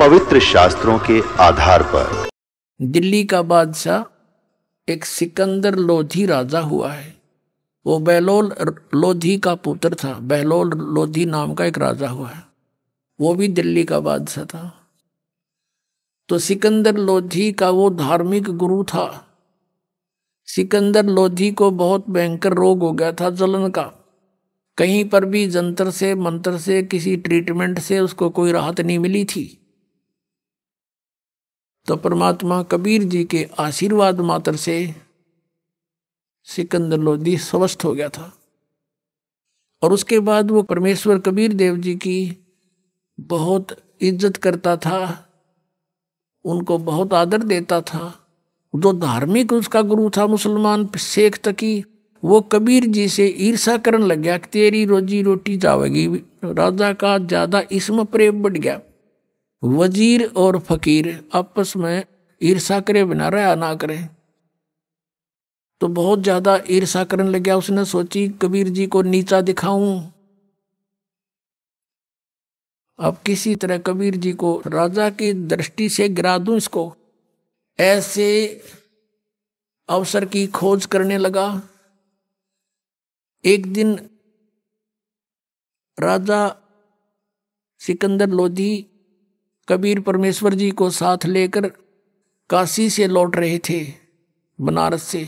पवित्र शास्त्रों के आधार पर दिल्ली का बादशाह एक सिकंदर लोधी राजा हुआ है वो बहलोल लोधी का पुत्र था बहलोल लोधी नाम का एक राजा हुआ है वो भी दिल्ली का बादशाह था तो सिकंदर लोधी का वो धार्मिक गुरु था सिकंदर लोधी को बहुत भयंकर रोग हो गया था जलन का कहीं पर भी जंतर से मंत्र से किसी ट्रीटमेंट से उसको कोई राहत नहीं मिली थी तो परमात्मा कबीर जी के आशीर्वाद मात्र से सिकंदर लोधी स्वस्थ हो गया था और उसके बाद वो परमेश्वर कबीर देव जी की बहुत इज्जत करता था उनको बहुत आदर देता था जो धार्मिक उसका गुरु था मुसलमान शेख तकी वो कबीर जी से ईर्षा करने लग गया तेरी रोजी रोटी जावेगी राजा का ज़्यादा इसम प्रेम बढ़ गया वजीर और फकीर आपस में ईर्षा करे बिना रहा ना करें तो बहुत ज़्यादा ईर्षा करने लग गया उसने सोची कबीर जी को नीचा दिखाऊं अब किसी तरह कबीर जी को राजा की दृष्टि से गिरा दूं इसको ऐसे अवसर की खोज करने लगा एक दिन राजा सिकंदर लोधी कबीर परमेश्वर जी को साथ लेकर काशी से लौट रहे थे बनारस से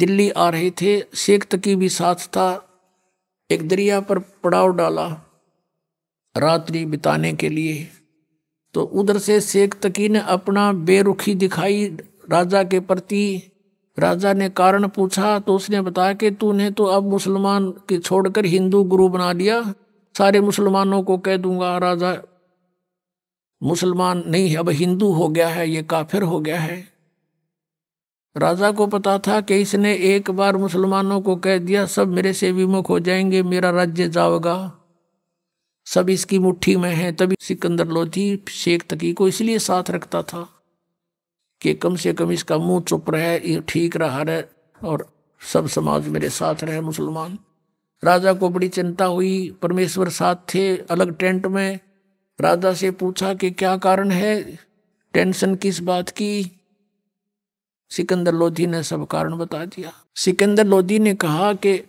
दिल्ली आ रहे थे शेख तकी भी साथ था एक दरिया पर पड़ाव डाला रात्रि बिताने के लिए तो उधर से शेख तकी ने अपना बेरुखी दिखाई राजा के प्रति राजा ने कारण पूछा तो उसने बताया कि तूने तो अब मुसलमान की छोड़कर हिंदू गुरु बना लिया सारे मुसलमानों को कह दूंगा राजा मुसलमान नहीं है अब हिंदू हो गया है ये काफिर हो गया है राजा को पता था कि इसने एक बार मुसलमानों को कह दिया सब मेरे से विमुख हो जाएंगे मेरा राज्य जाओगा सब इसकी मुट्ठी में है तभी सिकंदर लोधी शेख तकी को इसलिए साथ रखता था कि कम से कम इसका मुंह चुप रहे ठीक रहा रहे और सब समाज मेरे साथ रहे मुसलमान राजा को बड़ी चिंता हुई परमेश्वर साथ थे अलग टेंट में राधा से पूछा कि क्या कारण है टेंशन किस बात की सिकंदर लोधी ने सब कारण बता दिया सिकंदर लोधी ने कहा कि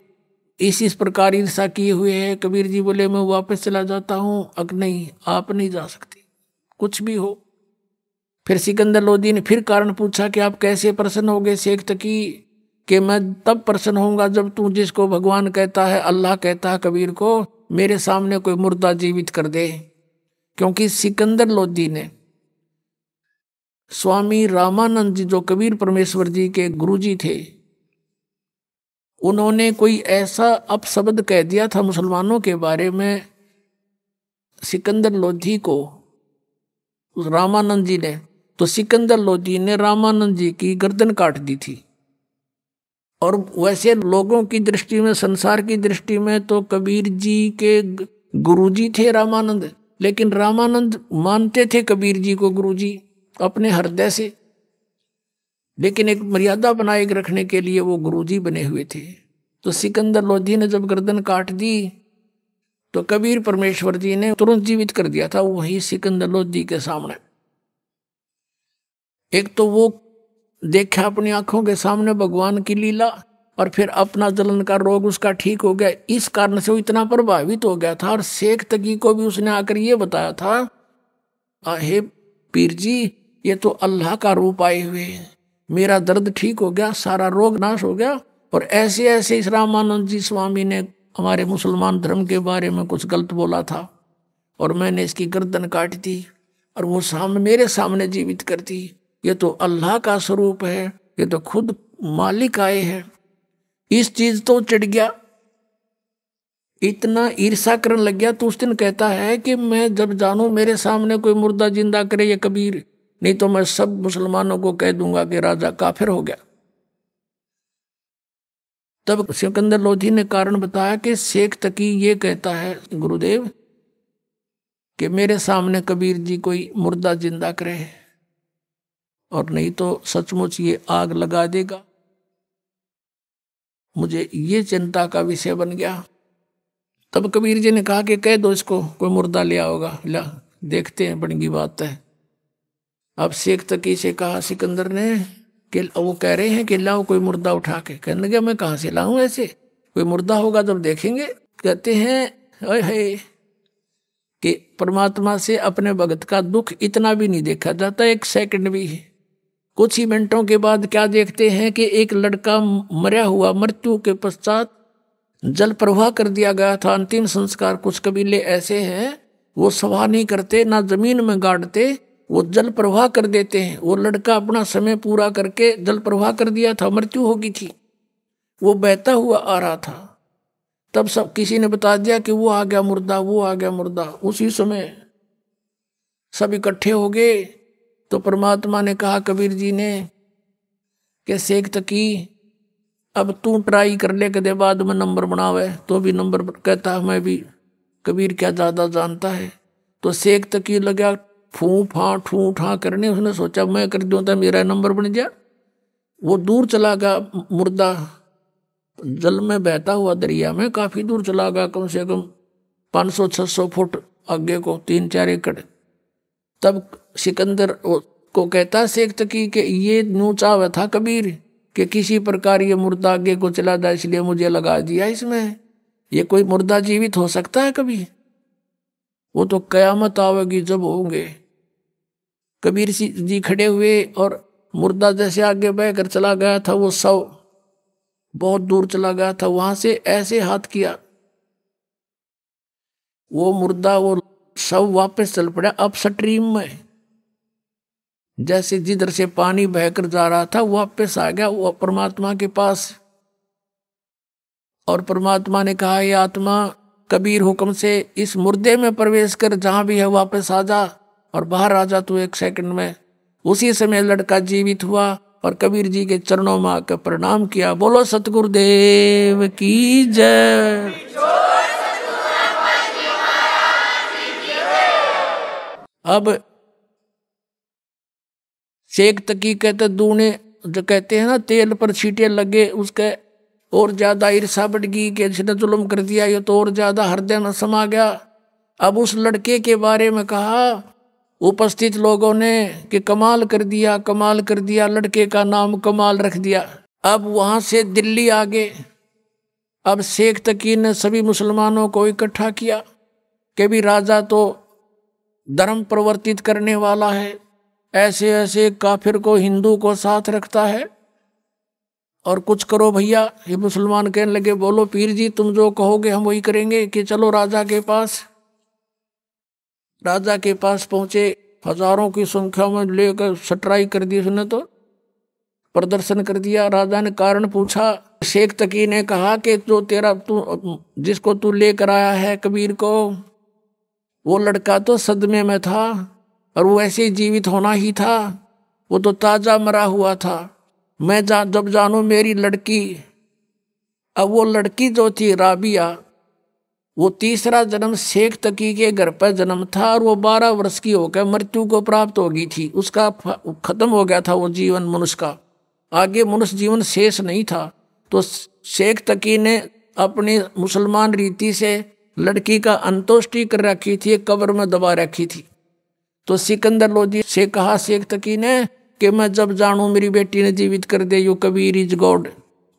इस इस प्रकार ईर्षा किए हुए है कबीर जी बोले मैं वापस चला जाता हूँ अग नहीं आप नहीं जा सकते कुछ भी हो फिर सिकंदर लोधी ने फिर कारण पूछा कि आप कैसे प्रसन्न हो गए शेख तकी कि मैं तब प्रसन्न होऊंगा जब तू जिसको भगवान कहता है अल्लाह कहता है कबीर को मेरे सामने कोई मुर्दा जीवित कर दे क्योंकि सिकंदर लोधी ने स्वामी रामानंद जी जो कबीर परमेश्वर जी के गुरु जी थे उन्होंने कोई ऐसा अपशब्द कह दिया था मुसलमानों के बारे में सिकंदर लोधी को रामानंद जी ने तो सिकंदर लोधी ने रामानंद जी की गर्दन काट दी थी और वैसे लोगों की दृष्टि में संसार की दृष्टि में तो कबीर जी के गुरुजी थे रामानंद लेकिन रामानंद मानते थे कबीर जी को गुरु जी अपने हृदय से लेकिन एक मर्यादा बनाए रखने के लिए वो गुरु जी बने हुए थे तो सिकंदर लोधी ने जब गर्दन काट दी तो कबीर परमेश्वर जी ने तुरंत जीवित कर दिया था वही सिकंदर लोधी के सामने एक तो वो देखा अपनी आंखों के सामने भगवान की लीला और फिर अपना जलन का रोग उसका ठीक हो गया इस कारण से वो इतना प्रभावित हो गया था और शेख तकी को भी उसने आकर ये बताया था हे पीर जी ये तो अल्लाह का रूप आए हुए हैं मेरा दर्द ठीक हो गया सारा रोग नाश हो गया और ऐसे ऐसे इस रामानंद जी स्वामी ने हमारे मुसलमान धर्म के बारे में कुछ गलत बोला था और मैंने इसकी गर्दन काट दी और वो सामने मेरे सामने जीवित कर दी ये तो अल्लाह का स्वरूप है ये तो खुद मालिक आए हैं इस चीज तो चिड़ गया इतना ईर्षा करने लग गया तो उस दिन कहता है कि मैं जब जानू मेरे सामने कोई मुर्दा जिंदा करे ये कबीर नहीं तो मैं सब मुसलमानों को कह दूंगा कि राजा काफिर हो गया तब सिकंदर लोधी ने कारण बताया कि शेख तकी ये कहता है गुरुदेव कि मेरे सामने कबीर जी कोई मुर्दा जिंदा करे और नहीं तो सचमुच ये आग लगा देगा मुझे ये चिंता का विषय बन गया तब कबीर जी ने कहा कि कह दो इसको कोई मुर्दा लिया होगा ला देखते हैं बड़ी बात है अब शेख तकी से कहा सिकंदर ने कि वो कह रहे हैं कि लाओ कोई मुर्दा उठा के कहने लगे मैं कहाँ से लाऊं ऐसे कोई मुर्दा होगा तब तो देखेंगे कहते हैं अय है कि परमात्मा से अपने भगत का दुख इतना भी नहीं देखा जाता एक सेकंड भी कुछ ही मिनटों के बाद क्या देखते हैं कि एक लड़का मरा हुआ मृत्यु के पश्चात जल प्रवाह कर दिया गया था अंतिम संस्कार कुछ कबीले ऐसे हैं वो सभा नहीं करते ना जमीन में गाड़ते वो जल प्रवाह कर देते हैं वो लड़का अपना समय पूरा करके जल प्रवाह कर दिया था मृत्यु होगी थी वो बहता हुआ आ रहा था तब सब किसी ने बता दिया कि वो आ गया मुर्दा वो आ गया मुर्दा उसी समय सब इकट्ठे हो गए तो परमात्मा ने कहा कबीर जी ने कि सेक तकी अब तू ट्राई कर ले कदे बाद में नंबर बनावे तो भी नंबर कहता मैं भी कबीर क्या ज़्यादा जानता है तो सेक तकी लगा फू फा ठू ठा करने उसने सोचा मैं कर दूँ तो मेरा नंबर बन गया वो दूर चला गया मुर्दा जल में बहता हुआ दरिया में काफ़ी दूर चला गया कम से कम 500-600 फुट आगे को तीन चार एकड़ तब सिकंदर को कहता शेख तकी के ये नूचा हुआ था कबीर कि किसी प्रकार ये मुर्दा आगे को चला जाए इसलिए मुझे लगा दिया इसमें ये कोई मुर्दा जीवित हो सकता है कभी वो तो कयामत आवेगी जब होंगे कबीर जी खड़े हुए और मुर्दा जैसे आगे बहकर चला गया था वो सब बहुत दूर चला गया था वहां से ऐसे हाथ किया वो मुर्दा वो सब वापस चल पड़ा अब स्ट्रीम में जैसे जिधर से पानी बहकर जा रहा था वापस आ गया वो परमात्मा के पास और परमात्मा ने कहा ये आत्मा कबीर हुक्म से इस मुर्दे में प्रवेश कर जहाँ भी है वापस आ जा और बाहर आ जा तू एक सेकंड में उसी समय लड़का जीवित हुआ और कबीर जी के चरणों में आकर प्रणाम किया बोलो सतगुरुदेव की जय अब शेख तकी कहते दूने जो कहते हैं ना तेल पर छीटे लगे उसके और ज़्यादा ईर्षा बढ़ गई कि इसने जुलम कर दिया ये तो और ज़्यादा हृदय न समा गया अब उस लड़के के बारे में कहा उपस्थित लोगों ने कि कमाल कर दिया कमाल कर दिया लड़के का नाम कमाल रख दिया अब वहाँ से दिल्ली आ गए अब शेख तकी ने सभी मुसलमानों को इकट्ठा किया कि भी राजा तो धर्म प्रवर्तित करने वाला है ऐसे ऐसे काफिर को हिंदू को साथ रखता है और कुछ करो भैया ये मुसलमान कहने लगे बोलो पीर जी तुम जो कहोगे हम वही करेंगे कि चलो राजा के पास राजा के पास पहुँचे हजारों की संख्या में लेकर सट्राई कर दी उसने तो प्रदर्शन कर दिया राजा ने कारण पूछा शेख तकी ने कहा कि जो तेरा तू जिसको तू लेकर आया है कबीर को वो लड़का तो सदमे में था और वो ऐसे ही जीवित होना ही था वो तो ताजा मरा हुआ था मैं जा जब जानू मेरी लड़की अब वो लड़की जो थी राबिया वो तीसरा जन्म शेख तकी के घर पर जन्म था और वो बारह वर्ष की होकर मृत्यु को प्राप्त हो गई थी उसका खत्म हो गया था वो जीवन मनुष्य का आगे मनुष्य जीवन शेष नहीं था तो शेख तकी ने अपनी मुसलमान रीति से लड़की का अंतोष्टि कर रखी थी कब्र में दबा रखी थी तो सिकंदर लोधी से कहा शेख तकी ने कि मैं जब जानू मेरी बेटी ने जीवित कर दे यू कबीर इज गॉड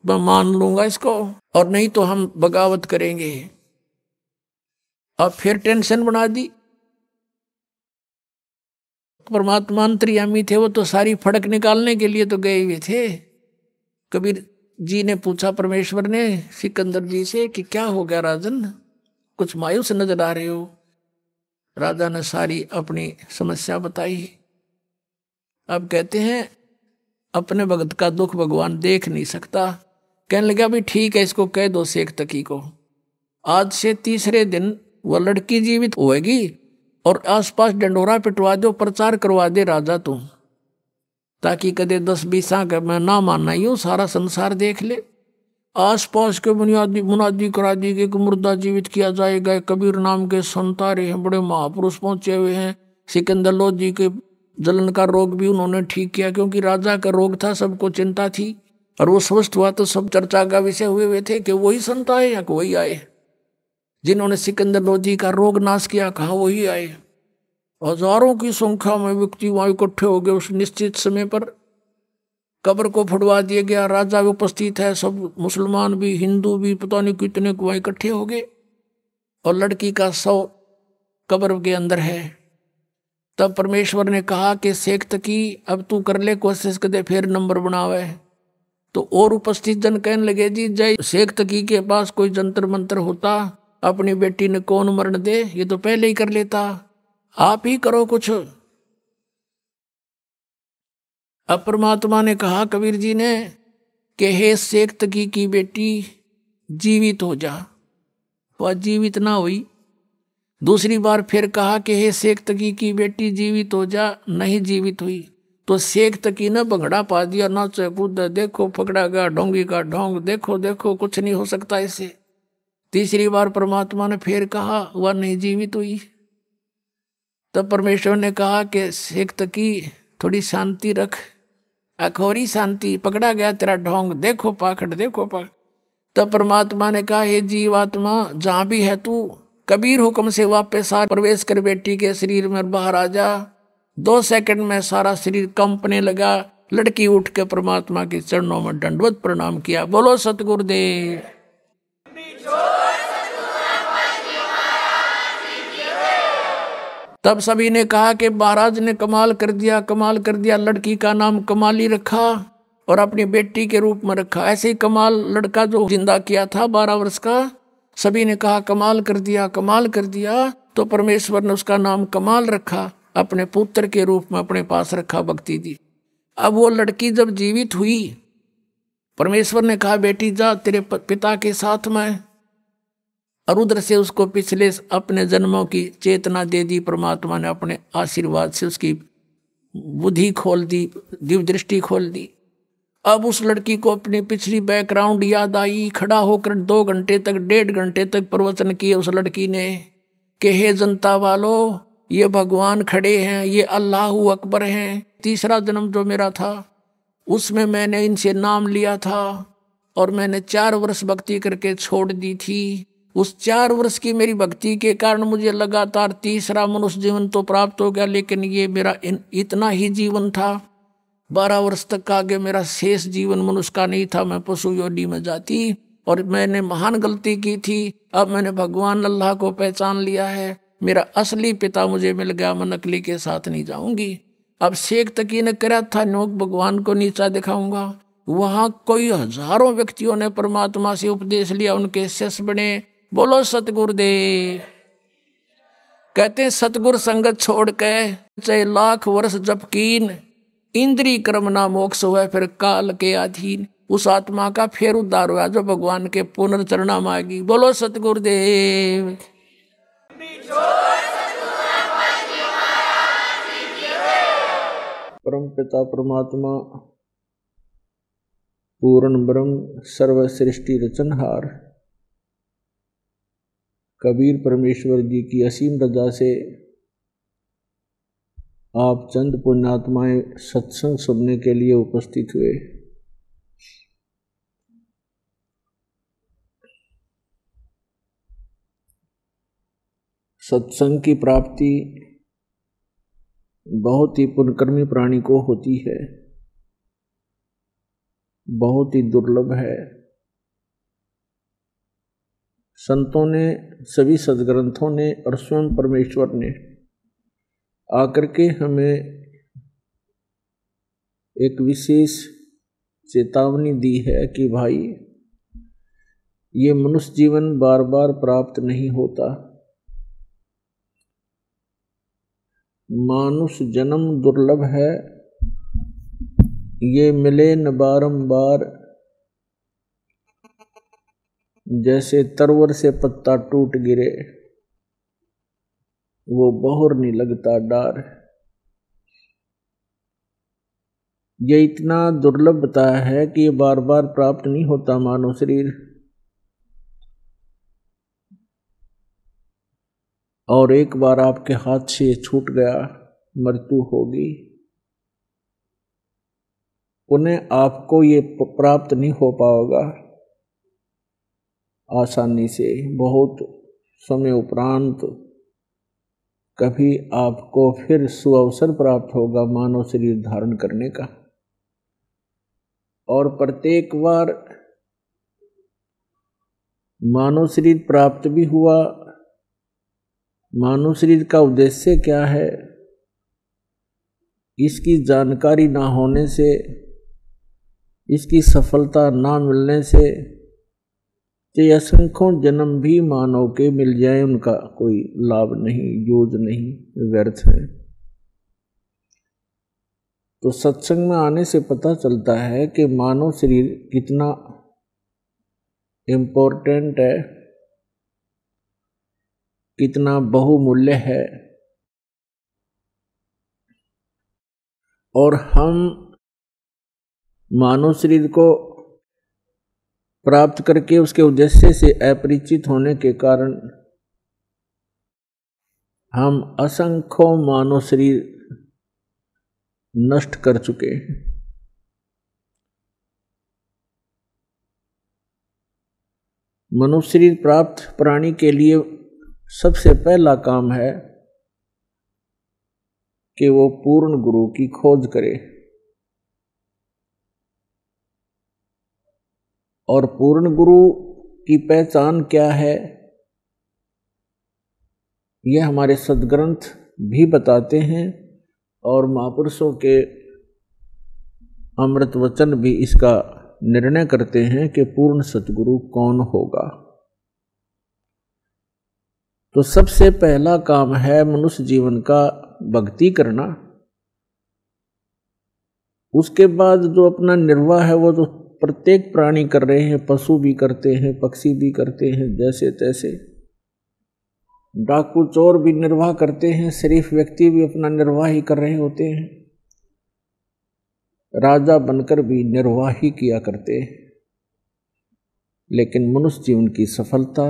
मैं मान लूंगा इसको और नहीं तो हम बगावत करेंगे अब फिर टेंशन बना दी परमात्मा अंतर्यामी थे वो तो सारी फड़क निकालने के लिए तो गए हुए थे कबीर जी ने पूछा परमेश्वर ने सिकंदर जी से कि क्या हो गया राजन कुछ मायूस नजर आ रहे हो राजा ने सारी अपनी समस्या बताई अब कहते हैं अपने भगत का दुख भगवान देख नहीं सकता कहने लगे अभी ठीक है इसको कह दो शेख तकी को आज से तीसरे दिन वह लड़की जीवित होएगी और आसपास डंडोरा पिटवा दो प्रचार करवा दे राजा तू ताकि कदे दस बीसा का मैं ना मानना यूं सारा संसार देख ले आसपास के बुनियादी मुनादी करा दी गई कि मुर्दा जीवित किया जाएगा कबीर नाम के संतारे हैं बड़े महापुरुष पहुंचे हुए हैं सिकंदर लो जी के जलन का रोग भी उन्होंने ठीक किया क्योंकि राजा का रोग था सबको चिंता थी और वो स्वस्थ हुआ तो सब चर्चा का विषय हुए हुए थे कि वही संत आए या वही आए जिन्होंने सिकंदर लोधी का रोग नाश किया कहा वही आए हजारों की संख्या में व्यक्ति वहाँ इकट्ठे हो गए उस निश्चित समय पर कब्र को फुटवा दिया गया राजा भी उपस्थित है सब मुसलमान भी हिंदू भी पता नहीं कितने वहाँ इकट्ठे हो गए और लड़की का शव कब्र के अंदर है तब परमेश्वर ने कहा कि शेख तकी अब तू कर ले कोशिश कर दे फिर नंबर बनावे तो और उपस्थित जन कहने लगे जी जय शेख तकी के पास कोई जंतर मंत्र होता अपनी बेटी ने कौन मरण दे ये तो पहले ही कर लेता आप ही करो कुछ अब परमात्मा ने कहा कबीर जी ने कि हे शेख तकी की बेटी जीवित हो जा वह जीवित ना हुई दूसरी बार फिर कहा कि हे शेख तकी की बेटी जीवित हो जा नहीं जीवित हुई तो शेख तकी ने भंगड़ा पा दिया नाचे कूद देखो पकड़ा गया ढोंगी का ढोंग देखो देखो कुछ नहीं हो सकता इसे तीसरी बार परमात्मा ने फिर कहा वह नहीं जीवित हुई तब परमेश्वर ने कहा कि शेख तकी थोड़ी शांति रख अखोरी शांति पकड़ा गया तेरा ढोंग देखो पाखंड देखो पाखंड तब परमात्मा ने कहा हे जीवात्मा जहाँ भी है तू कबीर हुक्म से वापस आ प्रवेश कर बेटी के शरीर में बाहर आ जा दो सेकंड में सारा शरीर कंपने लगा लड़की उठ के परमात्मा के चरणों में दंडवत प्रणाम किया बोलो सतगुरुदेव तब सभी ने कहा कि महाराज ने कमाल कर दिया कमाल कर दिया लड़की का नाम कमाली रखा और अपनी बेटी के रूप में रखा ऐसे ही कमाल लड़का जो जिंदा किया था बारह वर्ष का सभी ने कहा कमाल कर दिया कमाल कर दिया तो परमेश्वर ने उसका नाम कमाल रखा अपने पुत्र के रूप में अपने पास रखा भक्ति दी अब वो लड़की जब जीवित हुई परमेश्वर ने कहा बेटी जा तेरे पिता के साथ में और उधर से उसको पिछले अपने जन्मों की चेतना दे दी परमात्मा ने अपने आशीर्वाद से उसकी बुद्धि खोल दी दिव्य दृष्टि खोल दी अब उस लड़की को अपनी पिछली बैकग्राउंड याद आई खड़ा होकर दो घंटे तक डेढ़ घंटे तक प्रवचन किए उस लड़की ने कि हे जनता वालो ये भगवान खड़े हैं ये अल्लाह अकबर हैं तीसरा जन्म जो मेरा था उसमें मैंने इनसे नाम लिया था और मैंने चार वर्ष भक्ति करके छोड़ दी थी उस चार वर्ष की मेरी भक्ति के कारण मुझे लगातार तीसरा मनुष्य जीवन तो प्राप्त हो गया लेकिन ये मेरा इतना ही जीवन था बारह वर्ष तक का आगे मेरा शेष जीवन मनुष्य का नहीं था मैं पशु योडी में जाती और मैंने महान गलती की थी अब मैंने भगवान अल्लाह को पहचान लिया है मेरा असली पिता मुझे मिल गया मैं नकली के साथ नहीं जाऊंगी अब शेख तकी ने करा था नोक भगवान को नीचा दिखाऊंगा वहाँ कोई हजारों व्यक्तियों ने परमात्मा से उपदेश लिया उनके शिष्य बने बोलो सतगुरुदेव कहते हैं सतगुर संगत छोड़ के चाहे लाख वर्ष जब कीन इंद्री क्रम ना मोक्ष हुआ फिर काल के अधीन उस आत्मा का फिर उद्धार हुआ जो भगवान के पुनर्चरणा मांगी बोलो देव परम पिता परमात्मा पूर्ण ब्रह्म सर्व सृष्टि रचनहार कबीर परमेश्वर जी की असीम रजा से आप चंद पुण्यात्माएं सत्संग सुनने के लिए उपस्थित हुए सत्संग की प्राप्ति बहुत ही पुनकर्मी प्राणी को होती है बहुत ही दुर्लभ है संतों ने सभी सदग्रंथों ने और स्वयं परमेश्वर ने आकर के हमें एक विशेष चेतावनी दी है कि भाई ये मनुष्य जीवन बार बार प्राप्त नहीं होता मानुष जन्म दुर्लभ है ये मिले न बारम्बार जैसे तरवर से पत्ता टूट गिरे वो बहुर नहीं लगता डार ये इतना दुर्लभ बताया है कि ये बार बार प्राप्त नहीं होता मानव शरीर और एक बार आपके हाथ से छूट गया मृत्यु होगी उन्हें आपको ये प्राप्त नहीं हो पाओगा आसानी से बहुत समय उपरांत कभी आपको फिर सुअवसर प्राप्त होगा मानव शरीर धारण करने का और प्रत्येक बार मानव शरीर प्राप्त भी हुआ मानव शरीर का उद्देश्य क्या है इसकी जानकारी ना होने से इसकी सफलता ना मिलने से तो असंख्यों जन्म भी मानव के मिल जाए उनका कोई लाभ नहीं यूज नहीं व्यर्थ है तो सत्संग में आने से पता चलता है कि मानव शरीर कितना इम्पोर्टेंट है कितना बहुमूल्य है और हम मानव शरीर को प्राप्त करके उसके उद्देश्य से अपरिचित होने के कारण हम असंख्यों मानव शरीर नष्ट कर चुके हैं शरीर प्राप्त प्राणी के लिए सबसे पहला काम है कि वो पूर्ण गुरु की खोज करे और पूर्ण गुरु की पहचान क्या है यह हमारे सदग्रंथ भी बताते हैं और महापुरुषों के अमृत वचन भी इसका निर्णय करते हैं कि पूर्ण सतगुरु कौन होगा तो सबसे पहला काम है मनुष्य जीवन का भक्ति करना उसके बाद जो अपना निर्वाह है वो तो प्रत्येक प्राणी कर रहे हैं पशु भी करते हैं पक्षी भी करते हैं जैसे तैसे डाकू चोर भी निर्वाह करते हैं शरीफ व्यक्ति भी अपना निर्वाह ही कर रहे होते हैं राजा बनकर भी निर्वाह ही किया करते हैं लेकिन मनुष्य जीवन की सफलता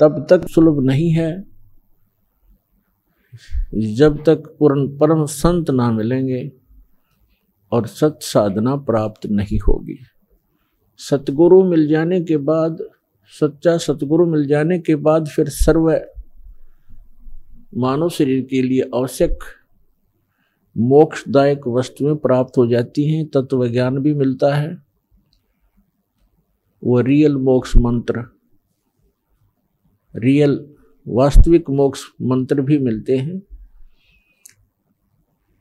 तब तक सुलभ नहीं है जब तक पूर्ण परम संत ना मिलेंगे और सत साधना प्राप्त नहीं होगी सतगुरु मिल जाने के बाद सच्चा सतगुरु मिल जाने के बाद फिर सर्व मानव शरीर के लिए आवश्यक मोक्षदायक वस्तुएं प्राप्त हो जाती हैं तत्व ज्ञान भी मिलता है वो रियल मोक्ष मंत्र रियल वास्तविक मोक्ष मंत्र भी मिलते हैं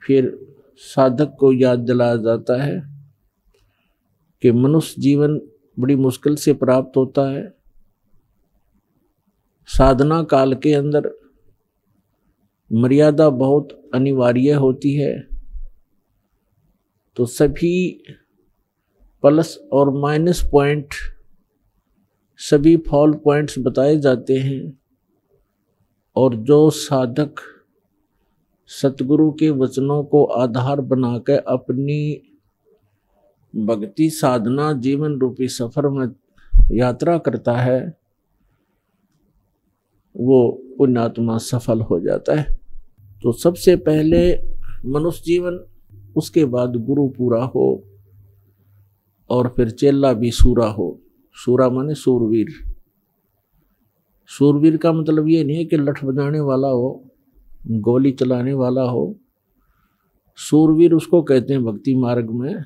फिर साधक को याद दिलाया जाता है कि मनुष्य जीवन बड़ी मुश्किल से प्राप्त होता है साधना काल के अंदर मर्यादा बहुत अनिवार्य होती है तो सभी प्लस और माइनस पॉइंट सभी फॉल पॉइंट्स बताए जाते हैं और जो साधक सतगुरु के वचनों को आधार बनाकर अपनी भक्ति साधना जीवन रूपी सफर में यात्रा करता है वो पुण्यात्मा सफल हो जाता है तो सबसे पहले मनुष्य जीवन उसके बाद गुरु पूरा हो और फिर चेला भी सूरा हो सूरा माने सूरवीर सूरवीर का मतलब ये नहीं है कि लठ बजाने वाला हो गोली चलाने वाला हो सूरवीर उसको कहते हैं भक्ति मार्ग में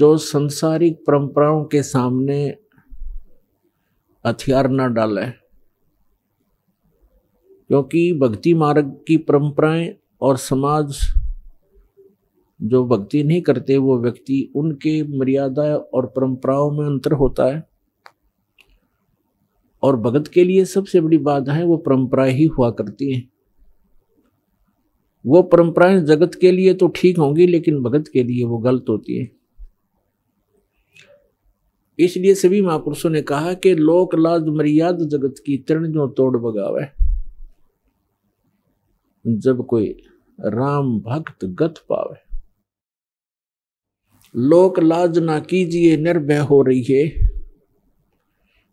जो संसारिक परंपराओं के सामने हथियार ना डाले क्योंकि भक्ति मार्ग की परंपराएं और समाज जो भक्ति नहीं करते वो व्यक्ति उनके मर्यादा और परंपराओं में अंतर होता है और भगत के लिए सबसे बड़ी बाधाएं वो परंपराएं ही हुआ करती हैं वो परंपराएं जगत के लिए तो ठीक होंगी लेकिन भगत के लिए वो गलत होती है इसलिए सभी महापुरुषों ने कहा कि लोक लाज मर्याद जगत की तरण जो तोड़ बगावे जब कोई राम भक्त गत पावे लोक लाज ना कीजिए निर्भय हो रही है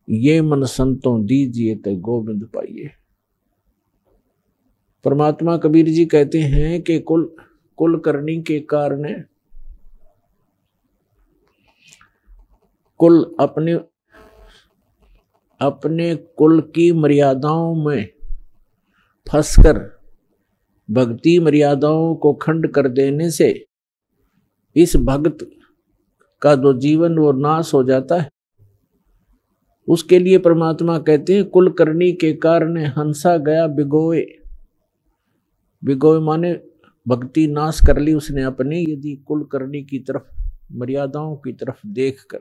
ये मन संतों दीजिए तो गोविंद पाइए परमात्मा कबीर जी कहते हैं कि कुल कुल करनी के कारण कुल अपने अपने कुल की मर्यादाओं में फंसकर भक्ति मर्यादाओं को खंड कर देने से इस भक्त का जो जीवन वो नाश हो जाता है उसके लिए परमात्मा कहते हैं कुल करनी के कारण हंसा गया बिगोए बिगोए माने भक्ति नाश कर ली उसने अपनी यदि कुल करनी की तरफ मर्यादाओं की तरफ देख कर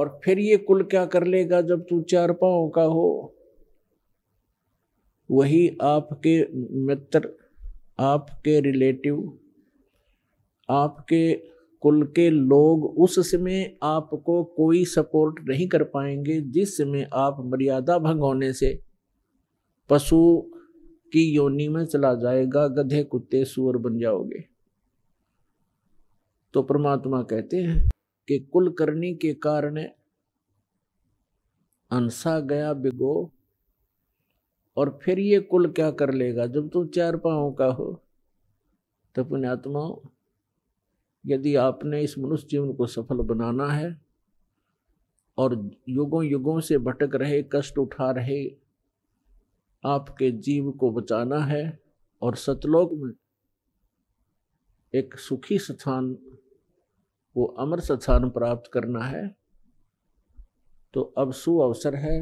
और फिर ये कुल क्या कर लेगा जब तू चार पाओ का हो वही आपके मित्र आपके रिलेटिव आपके कुल के लोग उस समय आपको कोई सपोर्ट नहीं कर पाएंगे जिस समय आप मर्यादा भंग होने से पशु की योनि में चला जाएगा गधे कुत्ते सुअर बन जाओगे तो परमात्मा कहते हैं कि कुल करनी के कारण अंसा गया बिगो और फिर ये कुल क्या कर लेगा जब तुम चार पाओ का हो तो पुण्यात्माओं यदि आपने इस मनुष्य जीवन को सफल बनाना है और युगों युगों से भटक रहे कष्ट उठा रहे आपके जीव को बचाना है और सतलोक में एक सुखी स्थान वो अमर स्थान प्राप्त करना है तो अब सु अवसर है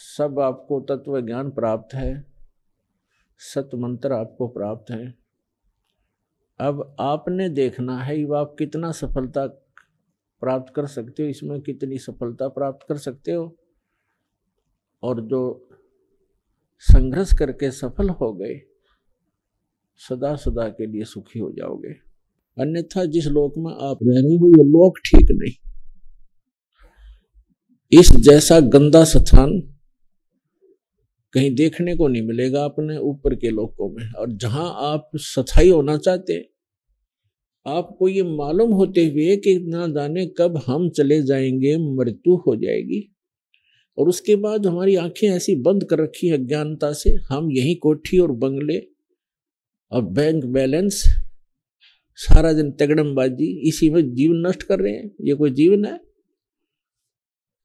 सब आपको तत्व ज्ञान प्राप्त है सत मंत्र आपको प्राप्त हैं अब आपने देखना है कि आप कितना सफलता प्राप्त कर सकते हो इसमें कितनी सफलता प्राप्त कर सकते हो और जो संघर्ष करके सफल हो गए सदा सदा के लिए सुखी हो जाओगे अन्यथा जिस लोक में आप रह रहे हो ये लोक ठीक नहीं इस जैसा गंदा स्थान कहीं देखने को नहीं मिलेगा अपने ऊपर के लोगों में और जहां आप सथाई होना चाहते हैं आपको ये मालूम होते हुए कि ना जाने कब हम चले जाएंगे मृत्यु हो जाएगी और उसके बाद हमारी आंखें ऐसी बंद कर रखी है अज्ञानता से हम यही कोठी और बंगले और बैंक बैलेंस सारा दिन तगड़मबाजी इसी में जीवन नष्ट कर रहे हैं ये कोई जीवन है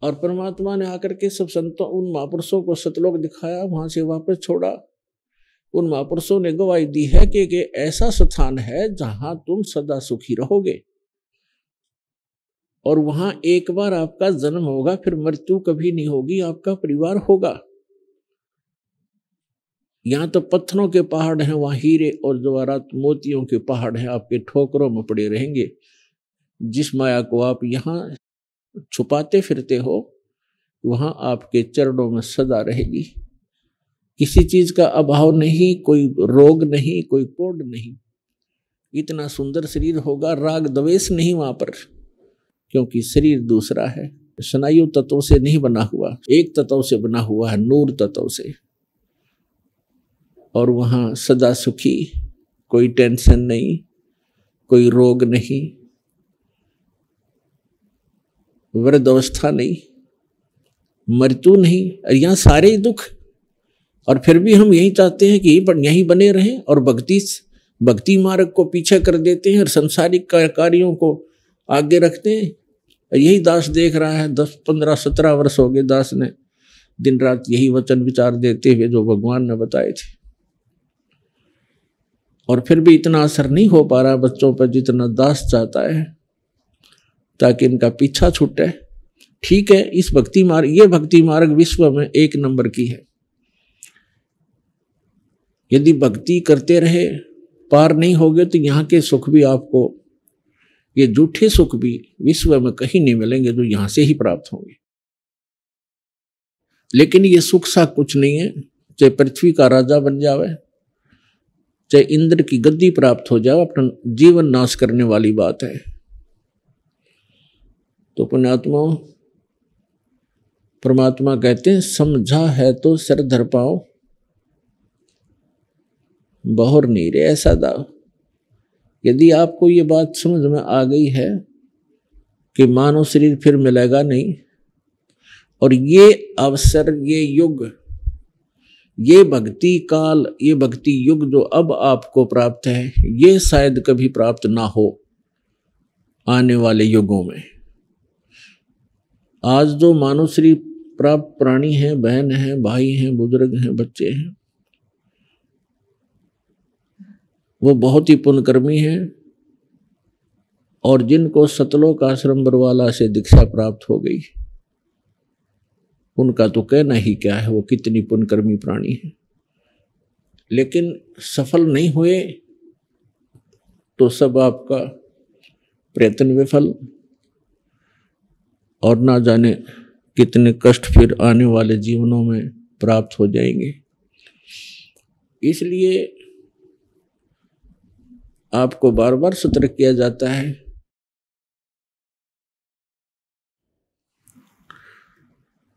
और परमात्मा ने आकर के सब संतों उन महापुरुषों को सतलोक दिखाया वहां से वापस छोड़ा उन महापुरुषों ने गवाही दी है कि, ऐसा स्थान है जहां तुम सदा सुखी रहोगे और वहां एक बार आपका जन्म होगा फिर मृत्यु कभी नहीं होगी आपका परिवार होगा यहाँ तो पत्थरों के पहाड़ हैं वहाँ हीरे और जवाहरात मोतियों के पहाड़ हैं आपके ठोकरों में पड़े रहेंगे जिस माया को आप यहाँ छुपाते फिरते हो वहाँ आपके चरणों में सदा रहेगी किसी चीज का अभाव नहीं कोई रोग नहीं कोई कोड नहीं इतना सुंदर शरीर होगा राग द्वेष नहीं वहां पर क्योंकि शरीर दूसरा है स्नायु तत्वों से नहीं बना हुआ एक तत्व से बना हुआ है नूर तत्व से और वहाँ सदा सुखी कोई टेंशन नहीं कोई रोग नहीं वृद्ध अवस्था नहीं मृत्यु नहीं और यहाँ सारे ही दुख और फिर भी हम यही चाहते हैं कि यहीं बने रहें और भक्ति भक्ति मार्ग को पीछे कर देते हैं और संसारिक कार्यों को आगे रखते हैं यही दास देख रहा है दस पंद्रह सत्रह वर्ष हो गए दास ने दिन रात यही वचन विचार देते हुए जो भगवान ने बताए थे और फिर भी इतना असर नहीं हो पा रहा बच्चों पर जितना दास चाहता है ताकि इनका पीछा छूटे ठीक है इस भक्ति मार्ग ये भक्ति मार्ग विश्व में एक नंबर की है यदि भक्ति करते रहे पार नहीं होगे तो यहाँ के सुख भी आपको ये जूठे सुख भी विश्व में कहीं नहीं मिलेंगे जो यहां से ही प्राप्त होंगे लेकिन ये सुख सा कुछ नहीं है चाहे पृथ्वी का राजा बन जावे चाहे इंद्र की गद्दी प्राप्त हो जाए अपना जीवन नाश करने वाली बात है तो पुण्यात्मा परमात्मा कहते हैं समझा है तो सिर धर पाओ बहुर नहीं रे ऐसा दाव यदि आपको ये बात समझ में आ गई है कि मानव शरीर फिर मिलेगा नहीं और ये अवसर ये युग ये भक्ति काल ये भक्ति युग जो अब आपको प्राप्त है ये शायद कभी प्राप्त ना हो आने वाले युगों में आज जो मानुश्री प्राप्त प्राणी हैं बहन हैं भाई हैं बुजुर्ग हैं बच्चे हैं वो बहुत ही पुण्यकर्मी हैं और जिनको सतलोक आश्रम बरवाला से दीक्षा प्राप्त हो गई उनका तो कहना ही क्या है वो कितनी पुण्यकर्मी प्राणी है लेकिन सफल नहीं हुए तो सब आपका प्रयत्न विफल और ना जाने कितने कष्ट फिर आने वाले जीवनों में प्राप्त हो जाएंगे इसलिए आपको बार बार सतर्क किया जाता है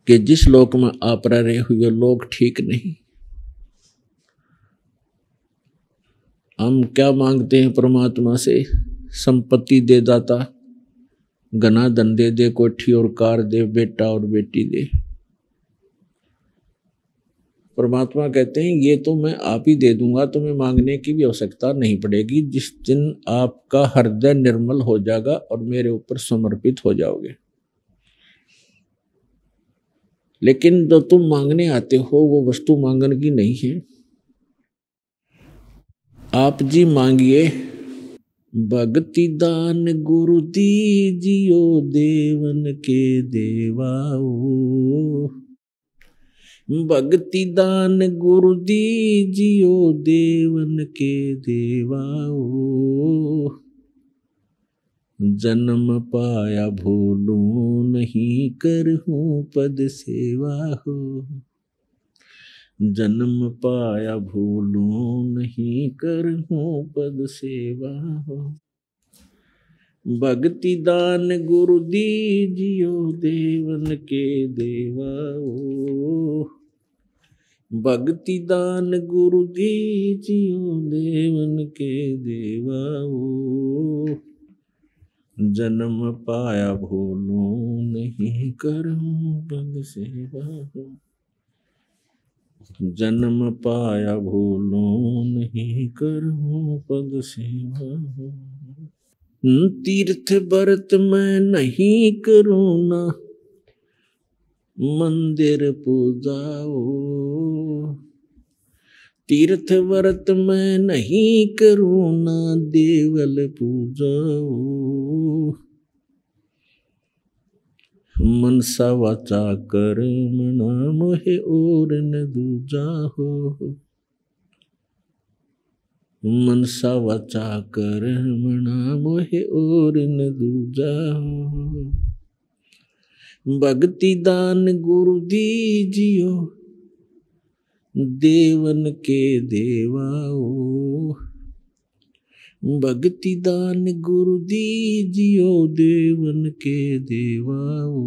कि जिस लोक में आप रह रहे हो ये लोग ठीक नहीं हम क्या मांगते हैं परमात्मा से संपत्ति दे दाता गना धंधे दे कोठी और कार दे बेटा और बेटी दे परमात्मा कहते हैं ये तो मैं आप ही दे दूंगा तुम्हें मांगने की भी आवश्यकता नहीं पड़ेगी जिस दिन आपका हृदय निर्मल हो जाएगा और मेरे ऊपर समर्पित हो जाओगे लेकिन जो तुम मांगने आते हो वो वस्तु मांगन की नहीं है आप जी मांगिए भक्ति दान गुरु जियो देवन के देवाओ भक्ति दान गुरु दी जियो देवन के देवाओ जन्म पाया भूलू नहीं कर हूँ पद सेवा हो जन्म पाया भूलू नहीं कर हूँ पद सेवा हो भक्ति दान गुरु दीजियो देवन के देवा ओ भक्ति दान गुरु दीजियो देवन के देवा ओ जन्म पाया भूलू नहीं करूँ पद सेवा हो जन्म पाया भूलो नहीं करो पद सेवा तीर्थ व्रत मैं नहीं करूँ ना मंदिर पूजाओ तीर्थ व्रत मैं नहीं करो ना देवल पूजाओ मनसा वाचा कर मना मोहे और न दूजा हो मनसा वाचा कर मना मोहे और न दूजा हो भक्ति दान गुरु जियो देवन के देवाओ भक्ति दान गुरु दीजियो देवन के देवाओ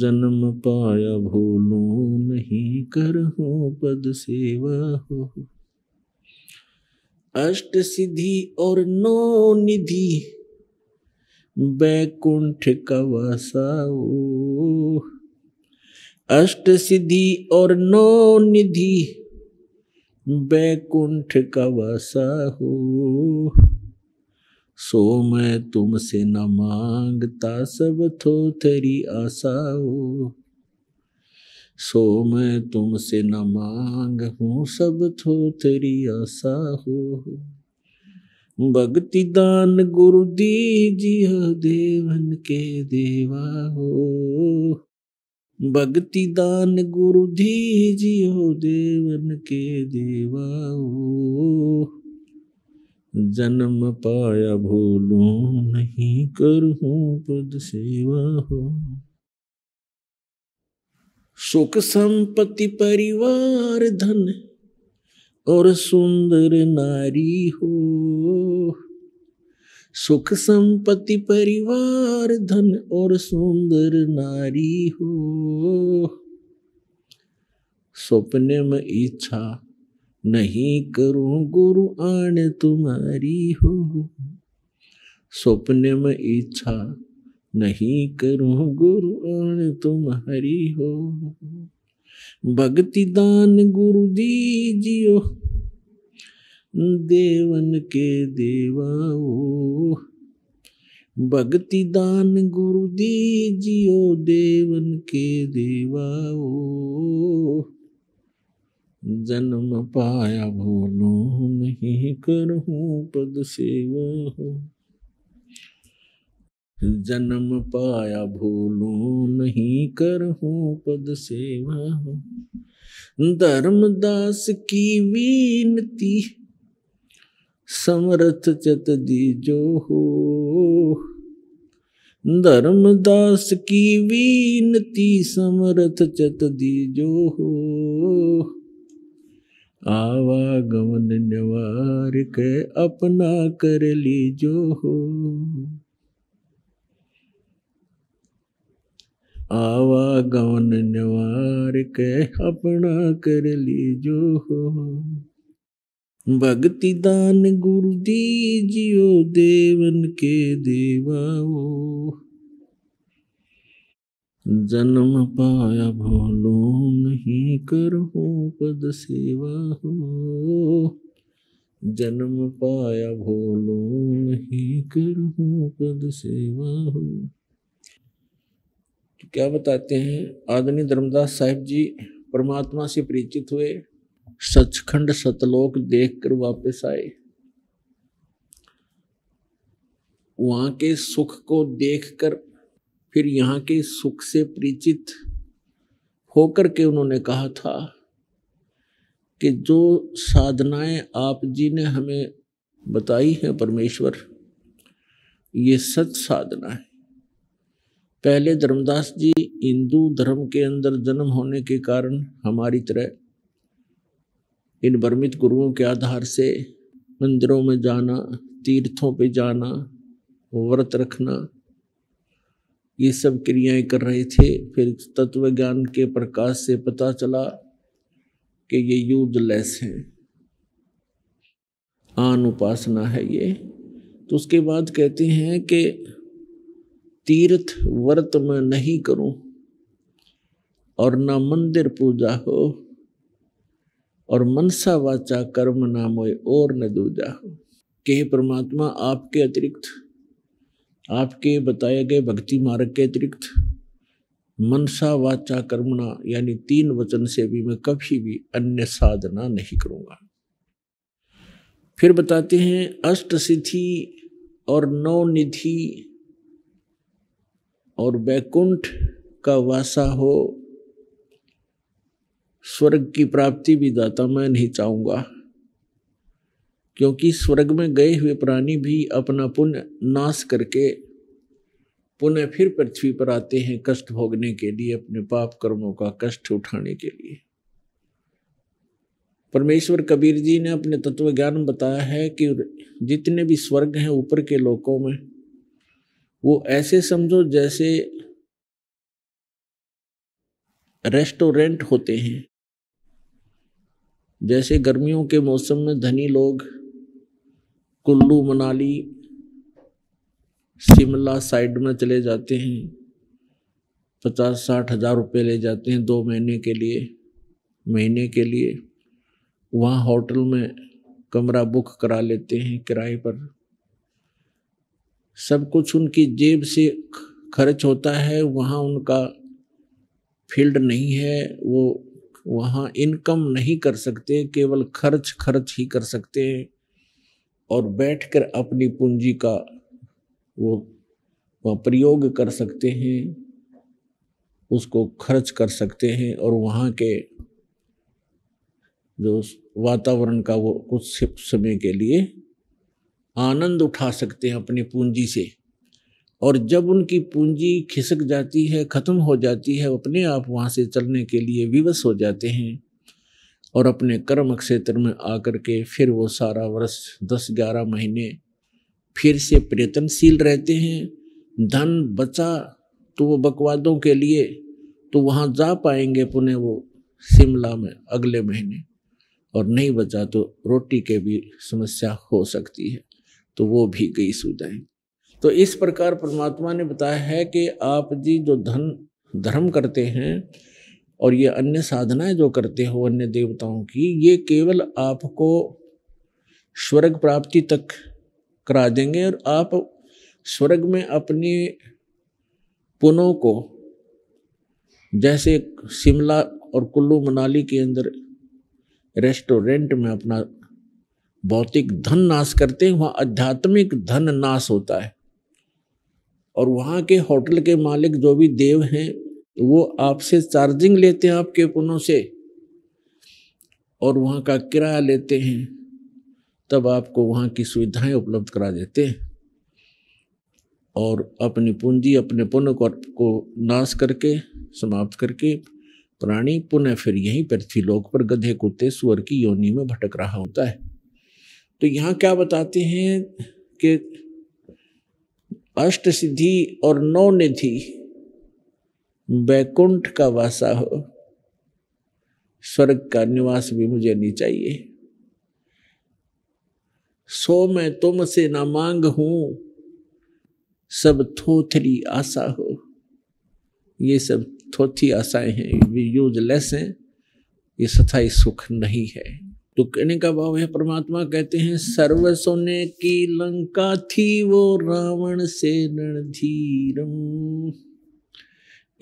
जन्म पाया भूलू नहीं करहूँ पद सेवा हो अष्ट सिद्धि और नौ निधि बैकुंठ कवसाओ अष्ट सिद्धि और नौ निधि बैकुंठ का वासा हो सो मैं तुमसे न मांगता सब थो तेरी आशा हो सो मैं तुमसे न मांग हूँ सब थो तेरी आशा हो भक्ति दान गुरु दीजिए देवन के देवा हो भक्ति दान गुरु धीजियो देवन के देवाओ जन्म पाया भूलू नहीं करूं पद सेवा हो सुख संपत्ति परिवार धन और सुंदर नारी हो सुख संपत्ति परिवार धन और सुंदर नारी हो सपने में इच्छा नहीं करूं गुरु आने तुम्हारी हो सपने में इच्छा नहीं करूं गुरु आने तुम्हारी हो भक्ति दान गुरु दीजियो देवन के देवाओ भक्ति दान गुरु दी जियो देवन के देवाओ जन्म पाया भूलो नहीं करूं पद सेवा हो जन्म पाया भूलो नहीं करूं पद सेवा हो धर्मदास की विनती समरथ चत दीजो हो धर्मदास की वीनती समरथ चत दीजो हो आवा गमन निवार के अपना कर लीजो हो आवा गमन निवार के अपना कर लीजो हो भक्ति दान गुरु जियो देवन के देवाओ जन्म पाया भोलो नहीं करहु पद सेवा हो जन्म पाया भोलो नहीं हो पद सेवा हो क्या बताते हैं आदनी धर्मदास साहिब जी परमात्मा से परिचित हुए सचखंड सतलोक देखकर वापस आए वहां के सुख को देखकर फिर यहाँ के सुख से परिचित होकर के उन्होंने कहा था कि जो साधनाएं आप जी ने हमें बताई है परमेश्वर ये सच साधना है पहले धर्मदास जी हिंदू धर्म के अंदर जन्म होने के कारण हमारी तरह इन वर्मित गुरुओं के आधार से मंदिरों में जाना तीर्थों पे जाना व्रत रखना ये सब क्रियाएं कर रहे थे फिर तत्व ज्ञान के प्रकाश से पता चला कि ये यूजलेस हैं आन उपासना है ये तो उसके बाद कहते हैं कि तीर्थ व्रत में नहीं करूं और ना मंदिर पूजा हो और मनसा वाचा कर्म नाम और न दूजा हो के परमात्मा आपके अतिरिक्त आपके बताए गए भक्ति मार्ग के अतिरिक्त मनसा वाचा कर्मणा यानी तीन वचन से भी मैं कभी भी अन्य साधना नहीं करूँगा फिर बताते हैं अष्ट सिद्धि और नौ निधि और वैकुंठ का वासा हो स्वर्ग की प्राप्ति भी दाता मैं नहीं चाहूँगा क्योंकि स्वर्ग में गए हुए प्राणी भी अपना पुण्य नाश करके पुनः फिर पृथ्वी पर आते हैं कष्ट भोगने के लिए अपने पाप कर्मों का कष्ट उठाने के लिए परमेश्वर कबीर जी ने अपने तत्व ज्ञान बताया है कि जितने भी स्वर्ग हैं ऊपर के लोकों में वो ऐसे समझो जैसे रेस्टोरेंट होते हैं जैसे गर्मियों के मौसम में धनी लोग कुल्लू मनाली शिमला साइड में चले जाते हैं पचास साठ हज़ार रुपये ले जाते हैं दो महीने के लिए महीने के लिए वहाँ होटल में कमरा बुक करा लेते हैं किराए पर सब कुछ उनकी जेब से खर्च होता है वहाँ उनका फील्ड नहीं है वो वहाँ इनकम नहीं कर सकते केवल खर्च खर्च ही कर सकते हैं और बैठकर अपनी पूंजी का वो प्रयोग कर सकते हैं उसको खर्च कर सकते हैं और वहाँ के जो वातावरण का वो कुछ समय के लिए आनंद उठा सकते हैं अपनी पूंजी से और जब उनकी पूंजी खिसक जाती है ख़त्म हो जाती है अपने आप वहाँ से चलने के लिए विवश हो जाते हैं और अपने कर्म क्षेत्र में आकर के फिर वो सारा वर्ष दस ग्यारह महीने फिर से प्रयत्नशील रहते हैं धन बचा तो वो बकवादों के लिए तो वहाँ जा पाएंगे पुनः वो शिमला में अगले महीने और नहीं बचा तो रोटी के भी समस्या हो सकती है तो वो भी गई सुविधाएँ तो इस प्रकार परमात्मा ने बताया है कि आप जी जो धन धर्म करते हैं और ये अन्य साधनाएं जो करते हो अन्य देवताओं की ये केवल आपको स्वर्ग प्राप्ति तक करा देंगे और आप स्वर्ग में अपने पुनों को जैसे शिमला और कुल्लू मनाली के अंदर रेस्टोरेंट में अपना भौतिक धन नाश करते हैं वहाँ आध्यात्मिक धन नाश होता है और वहाँ के होटल के मालिक जो भी देव हैं वो आपसे चार्जिंग लेते हैं आपके पुनों से और वहाँ का किराया लेते हैं तब आपको वहाँ की सुविधाएं उपलब्ध करा देते हैं और अपनी पूंजी अपने पुण्य को नाश करके समाप्त करके प्राणी पुनः फिर यहीं पृथ्वी लोक पर गधे कुत्ते सुअर की योनि में भटक रहा होता है तो यहाँ क्या बताते हैं कि अष्ट सिद्धि और नौ निधि बैकुंठ का वासा हो स्वर्ग का निवास भी मुझे नहीं चाहिए सो मैं से ना मांग हूं सब थोथरी आशा हो ये सब थोथी आशाएं हैं यूजलेस हैं ये सथाई सुख नहीं है तो कहने का भाव है परमात्मा कहते हैं सर्व सोने की लंका थी वो रावण से रणधीरम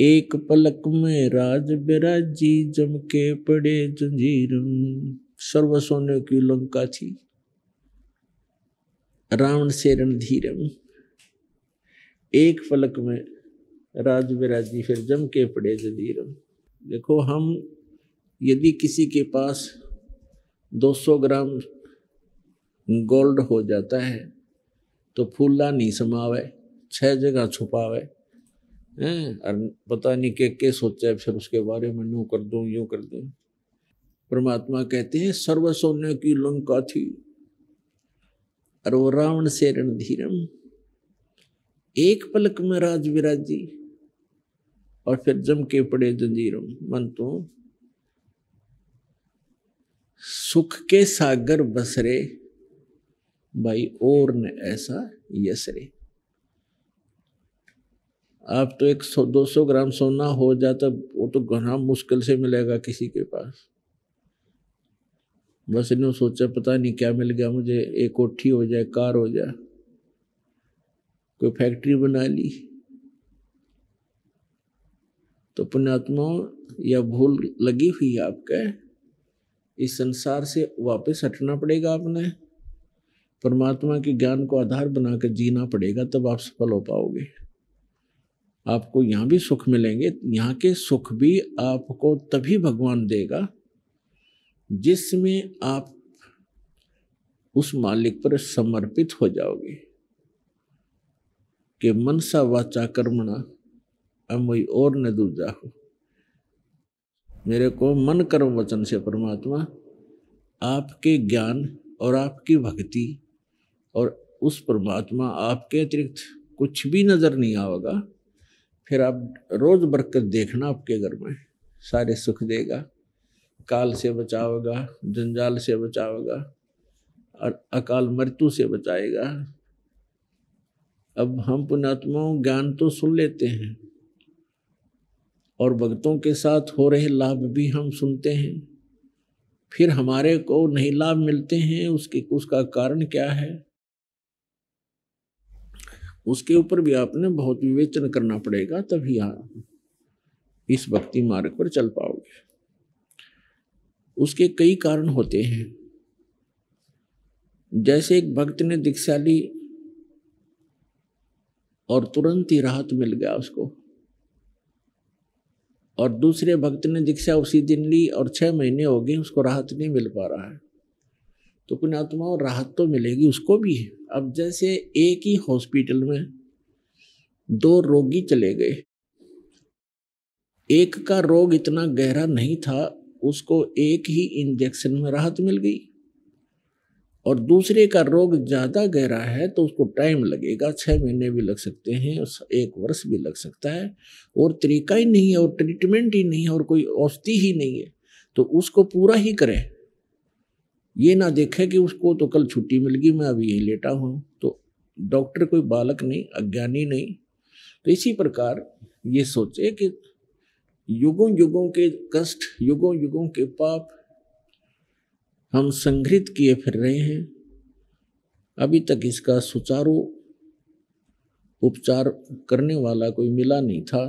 एक पलक में राज बिराजी जम के पड़े जंजीरम सर्व सोने की लंका थी रावण से रणधीरम एक पलक में राज बिराजी फिर जम के पड़े जंजीरम देखो हम यदि किसी के पास 200 ग्राम गोल्ड हो जाता है तो फूला नहीं समावे छह जगह छुपावे हैं और पता नहीं के के सोचा फिर उसके बारे में नू कर दूं यूं कर दूं परमात्मा कहते हैं सर्व सोने की लंका थी और वो रावण से रणधीरम एक पलक में राज विराजी और फिर जम के पड़े जंजीरम मन तो सुख के सागर बसरे भाई और न ऐसा यसरे आप तो एक सौ दो सौ ग्राम सोना हो जाता वो तो घना मुश्किल से मिलेगा किसी के पास बस इन्होंने सोचा पता नहीं क्या मिल गया मुझे एक कोठी हो जाए कार हो जाए कोई फैक्ट्री बना ली तो पुण्यात्मा या भूल लगी हुई आपके इस संसार से वापस हटना पड़ेगा आपने परमात्मा के ज्ञान को आधार बनाकर जीना पड़ेगा तब आप सफल हो पाओगे आपको यहाँ भी सुख मिलेंगे यहाँ के सुख भी आपको तभी भगवान देगा जिसमें आप उस मालिक पर समर्पित हो जाओगे कि मनसा वाचा कर्मणा अमोई और न दूजा हो मेरे को मन कर्म वचन से परमात्मा आपके ज्ञान और आपकी भक्ति और उस परमात्मा आपके अतिरिक्त कुछ भी नज़र नहीं आवेगा फिर आप रोज़ बरकत देखना आपके घर में सारे सुख देगा काल से बचाओगा जंजाल से बचाओगा और अकाल मृत्यु से बचाएगा अब हम पुणात्माओं ज्ञान तो सुन लेते हैं और भक्तों के साथ हो रहे लाभ भी हम सुनते हैं फिर हमारे को नहीं लाभ मिलते हैं उसके उसका कारण क्या है उसके ऊपर भी आपने बहुत विवेचन करना पड़ेगा तभी आप इस भक्ति मार्ग पर चल पाओगे उसके कई कारण होते हैं जैसे एक भक्त ने दीक्षा ली और तुरंत ही राहत मिल गया उसको और दूसरे भक्त ने दीक्षा उसी दिन ली और छः महीने हो गए उसको राहत नहीं मिल पा रहा है तो पुण्यात्मा और राहत तो मिलेगी उसको भी अब जैसे एक ही हॉस्पिटल में दो रोगी चले गए एक का रोग इतना गहरा नहीं था उसको एक ही इंजेक्शन में राहत मिल गई और दूसरे का रोग ज़्यादा गहरा है तो उसको टाइम लगेगा छः महीने भी लग सकते हैं एक वर्ष भी लग सकता है और तरीका ही नहीं है और ट्रीटमेंट ही नहीं है और कोई औषधि ही नहीं है तो उसको पूरा ही करें ये ना देखें कि उसको तो कल छुट्टी मिल गई मैं अभी यही लेटा हूँ तो डॉक्टर कोई बालक नहीं अज्ञानी नहीं तो इसी प्रकार ये सोचे कि युगों युगों के कष्ट युगों युगों के पाप हम संग्रहित किए फिर रहे हैं अभी तक इसका सुचारू उपचार करने वाला कोई मिला नहीं था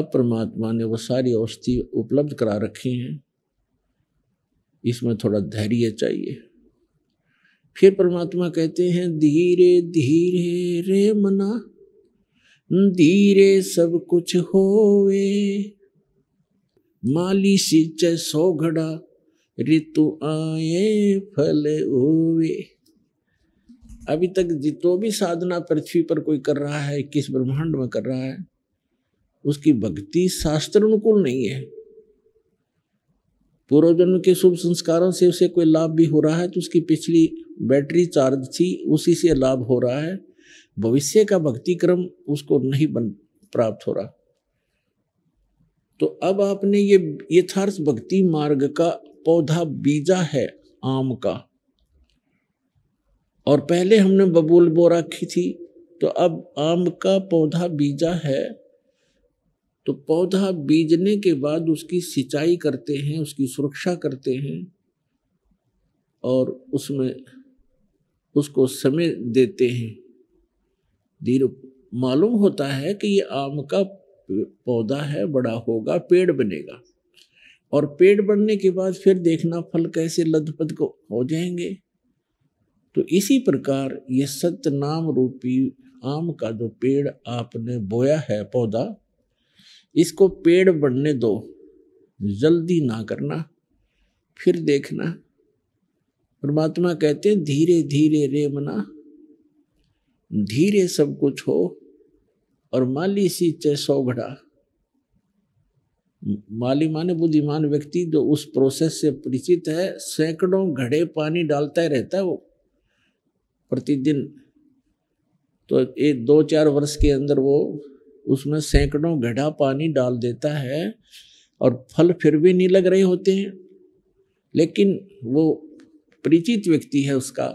अब परमात्मा ने वो सारी औषधि उपलब्ध करा रखी हैं इसमें थोड़ा धैर्य चाहिए फिर परमात्मा कहते हैं धीरे धीरे रे मना धीरे सब कुछ होवे माली सिंच सौ घड़ा ऋतु आए फल ओवे अभी तक जितो भी साधना पृथ्वी पर कोई कर रहा है किस ब्रह्मांड में कर रहा है उसकी भक्ति शास्त्र अनुकूल नहीं है पूर्व जन्म के शुभ संस्कारों से उसे कोई लाभ भी हो रहा है तो उसकी पिछली बैटरी चार्ज थी उसी से लाभ हो रहा है भविष्य का भक्ति क्रम उसको नहीं बन प्राप्त हो रहा तो अब आपने ये यथार्थ भक्ति मार्ग का पौधा बीजा है आम का और पहले हमने बबूल बो रखी थी तो अब आम का पौधा बीजा है तो पौधा बीजने के बाद उसकी सिंचाई करते हैं उसकी सुरक्षा करते हैं और उसमें उसको समय देते हैं धीरे मालूम होता है कि ये आम का पौधा है बड़ा होगा पेड़ बनेगा और पेड़ बढ़ने के बाद फिर देखना फल कैसे लदपद को हो जाएंगे तो इसी प्रकार ये सत्यनाम रूपी आम का जो पेड़ आपने बोया है पौधा इसको पेड़ बढ़ने दो जल्दी ना करना फिर देखना परमात्मा कहते हैं धीरे धीरे रे मना धीरे सब कुछ हो और माली सी चे सौ घड़ा माली माने बुद्धिमान व्यक्ति जो उस प्रोसेस से परिचित है सैकड़ों घड़े पानी डालता ही रहता है वो प्रतिदिन तो एक दो चार वर्ष के अंदर वो उसमें सैकड़ों घड़ा पानी डाल देता है और फल फिर भी नहीं लग रहे होते हैं लेकिन वो परिचित व्यक्ति है उसका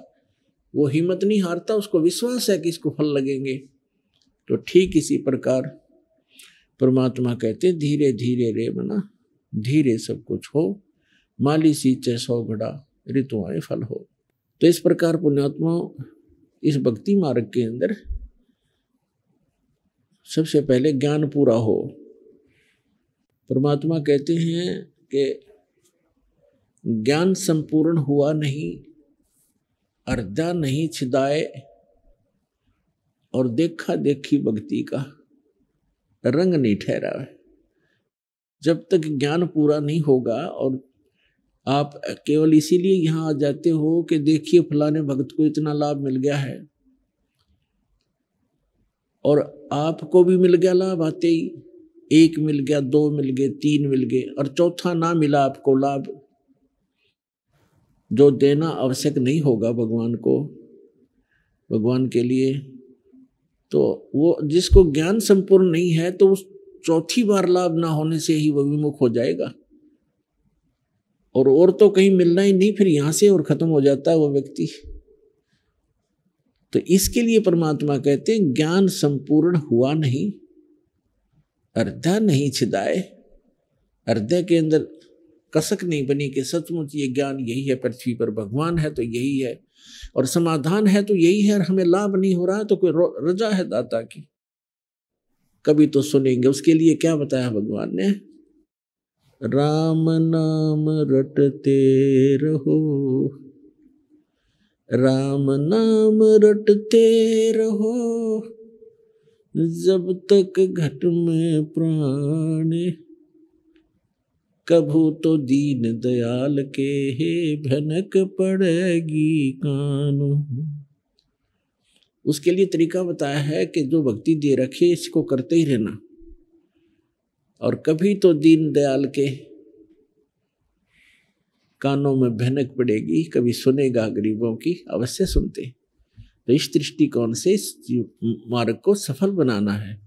वो हिम्मत नहीं हारता उसको विश्वास है कि इसको फल लगेंगे तो ठीक इसी प्रकार परमात्मा कहते धीरे धीरे रे मना धीरे सब कुछ हो माली सींचे सौ घड़ा ऋतु आए फल हो तो इस प्रकार पुण्यात्मा इस भक्ति मार्ग के अंदर सबसे पहले ज्ञान पूरा हो परमात्मा कहते हैं कि ज्ञान संपूर्ण हुआ नहीं अर्धा नहीं छिदाए और देखा देखी भक्ति का रंग नहीं ठहरा है जब तक ज्ञान पूरा नहीं होगा और आप केवल इसीलिए यहाँ आ जाते हो कि देखिए फलाने भक्त को इतना लाभ मिल गया है और आपको भी मिल गया लाभ आते ही एक मिल गया दो मिल गए तीन मिल गए और चौथा ना मिला आपको लाभ जो देना आवश्यक नहीं होगा भगवान को भगवान के लिए तो वो जिसको ज्ञान संपूर्ण नहीं है तो उस चौथी बार लाभ ना होने से ही वह विमुख हो जाएगा और और तो कहीं मिलना ही नहीं फिर यहाँ से और ख़त्म हो जाता है वह व्यक्ति तो इसके लिए परमात्मा कहते हैं ज्ञान संपूर्ण हुआ नहीं अर्धा नहीं छिदाए हृदय के अंदर कसक नहीं बनी कि सचमुच ये ज्ञान यही है पृथ्वी पर भगवान है तो यही है और समाधान है तो यही है और हमें लाभ नहीं हो रहा है तो कोई रजा है दाता की कभी तो सुनेंगे उसके लिए क्या बताया भगवान ने राम नाम रटते रहो राम नाम रटते रहो जब तक घट में प्राण कभू तो दीन दयाल के हे भनक पड़ेगी कान उसके लिए तरीका बताया है कि जो भक्ति दे रखे इसको करते ही रहना और कभी तो दीन दयाल के कानों में भनक पड़ेगी कभी सुनेगा गरीबों की अवश्य सुनते तो इस दृष्टिकोण से इस मार्ग को सफल बनाना है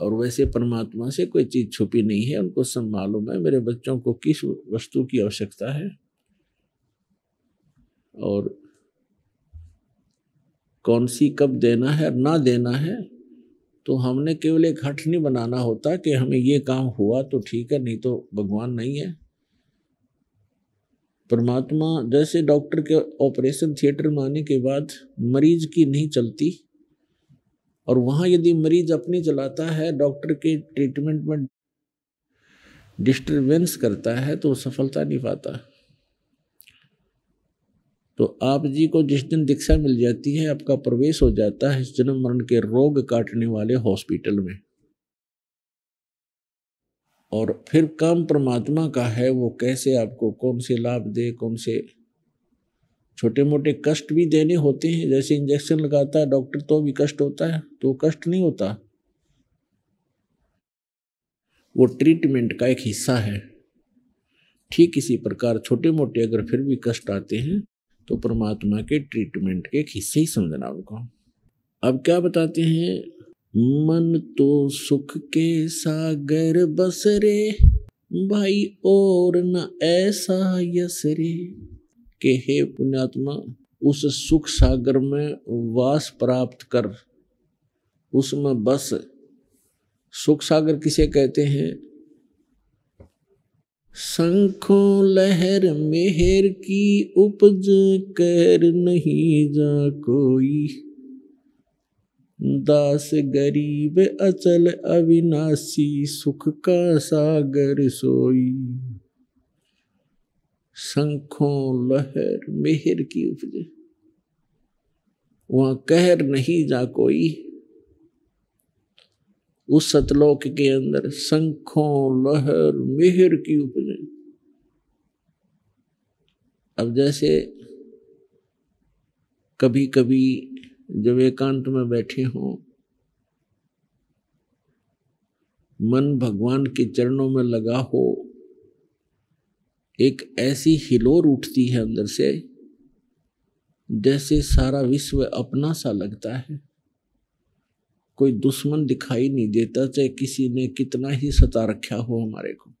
और वैसे परमात्मा से कोई चीज़ छुपी नहीं है उनको सब मालूम है मेरे बच्चों को किस वस्तु की आवश्यकता है और कौन सी कब देना है और ना देना है तो हमने केवल एक हठ नहीं बनाना होता कि हमें ये काम हुआ तो ठीक है नहीं तो भगवान नहीं है परमात्मा जैसे डॉक्टर के ऑपरेशन थिएटर में आने के बाद मरीज की नहीं चलती और वहाँ यदि मरीज अपनी चलाता है डॉक्टर के ट्रीटमेंट में डिस्टर्बेंस करता है तो सफलता नहीं पाता तो आप जी को जिस दिन दीक्षा मिल जाती है आपका प्रवेश हो जाता है जन्म मरण के रोग काटने वाले हॉस्पिटल में और फिर काम परमात्मा का है वो कैसे आपको कौन से लाभ दे कौन से छोटे मोटे कष्ट भी देने होते हैं जैसे इंजेक्शन लगाता है डॉक्टर तो भी कष्ट होता है तो कष्ट नहीं होता वो ट्रीटमेंट का एक हिस्सा है ठीक इसी प्रकार छोटे मोटे अगर फिर भी कष्ट आते हैं तो परमात्मा के ट्रीटमेंट के एक हिस्से ही समझना उनको अब क्या बताते हैं मन तो सुख के सागर बसरे भाई और न ऐसा यसरे कि हे पुण्यात्मा उस सुख सागर में वास प्राप्त कर उसमें बस सुख सागर किसे कहते हैं शंखों लहर मेहर की उपज कर नहीं जा कोई दास गरीब अचल अविनाशी सुख का सागर सोई शंखों लहर मेहर की उपजे वहां कहर नहीं जा कोई उस सतलोक के अंदर शंखों लहर मेहर की उपजे अब जैसे कभी कभी जब एकांत में बैठे हों मन भगवान के चरणों में लगा हो एक ऐसी हिलोर उठती है अंदर से जैसे सारा विश्व अपना सा लगता है कोई दुश्मन दिखाई नहीं देता चाहे किसी ने कितना ही सता रखा हो हमारे को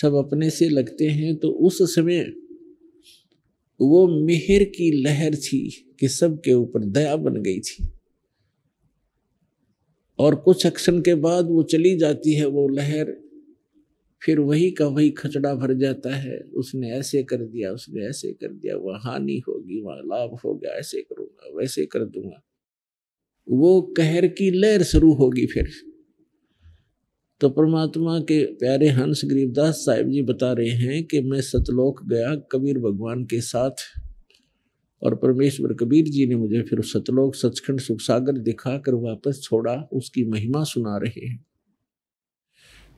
सब अपने से लगते हैं तो उस समय वो मेहर की लहर थी कि सबके ऊपर दया बन गई थी और कुछ एक्शन के बाद वो चली जाती है वो लहर फिर वही का वही खचड़ा भर जाता है उसने ऐसे कर दिया उसने ऐसे कर दिया वह हानि होगी वह लाभ हो गया ऐसे करूँगा वैसे कर दूंगा वो कहर की लहर शुरू होगी फिर तो परमात्मा के प्यारे हंस गरीबदास साहिब जी बता रहे हैं कि मैं सतलोक गया कबीर भगवान के साथ और परमेश्वर कबीर जी ने मुझे फिर सतलोक सचखंड सुख सागर दिखा कर वापस छोड़ा उसकी महिमा सुना रहे हैं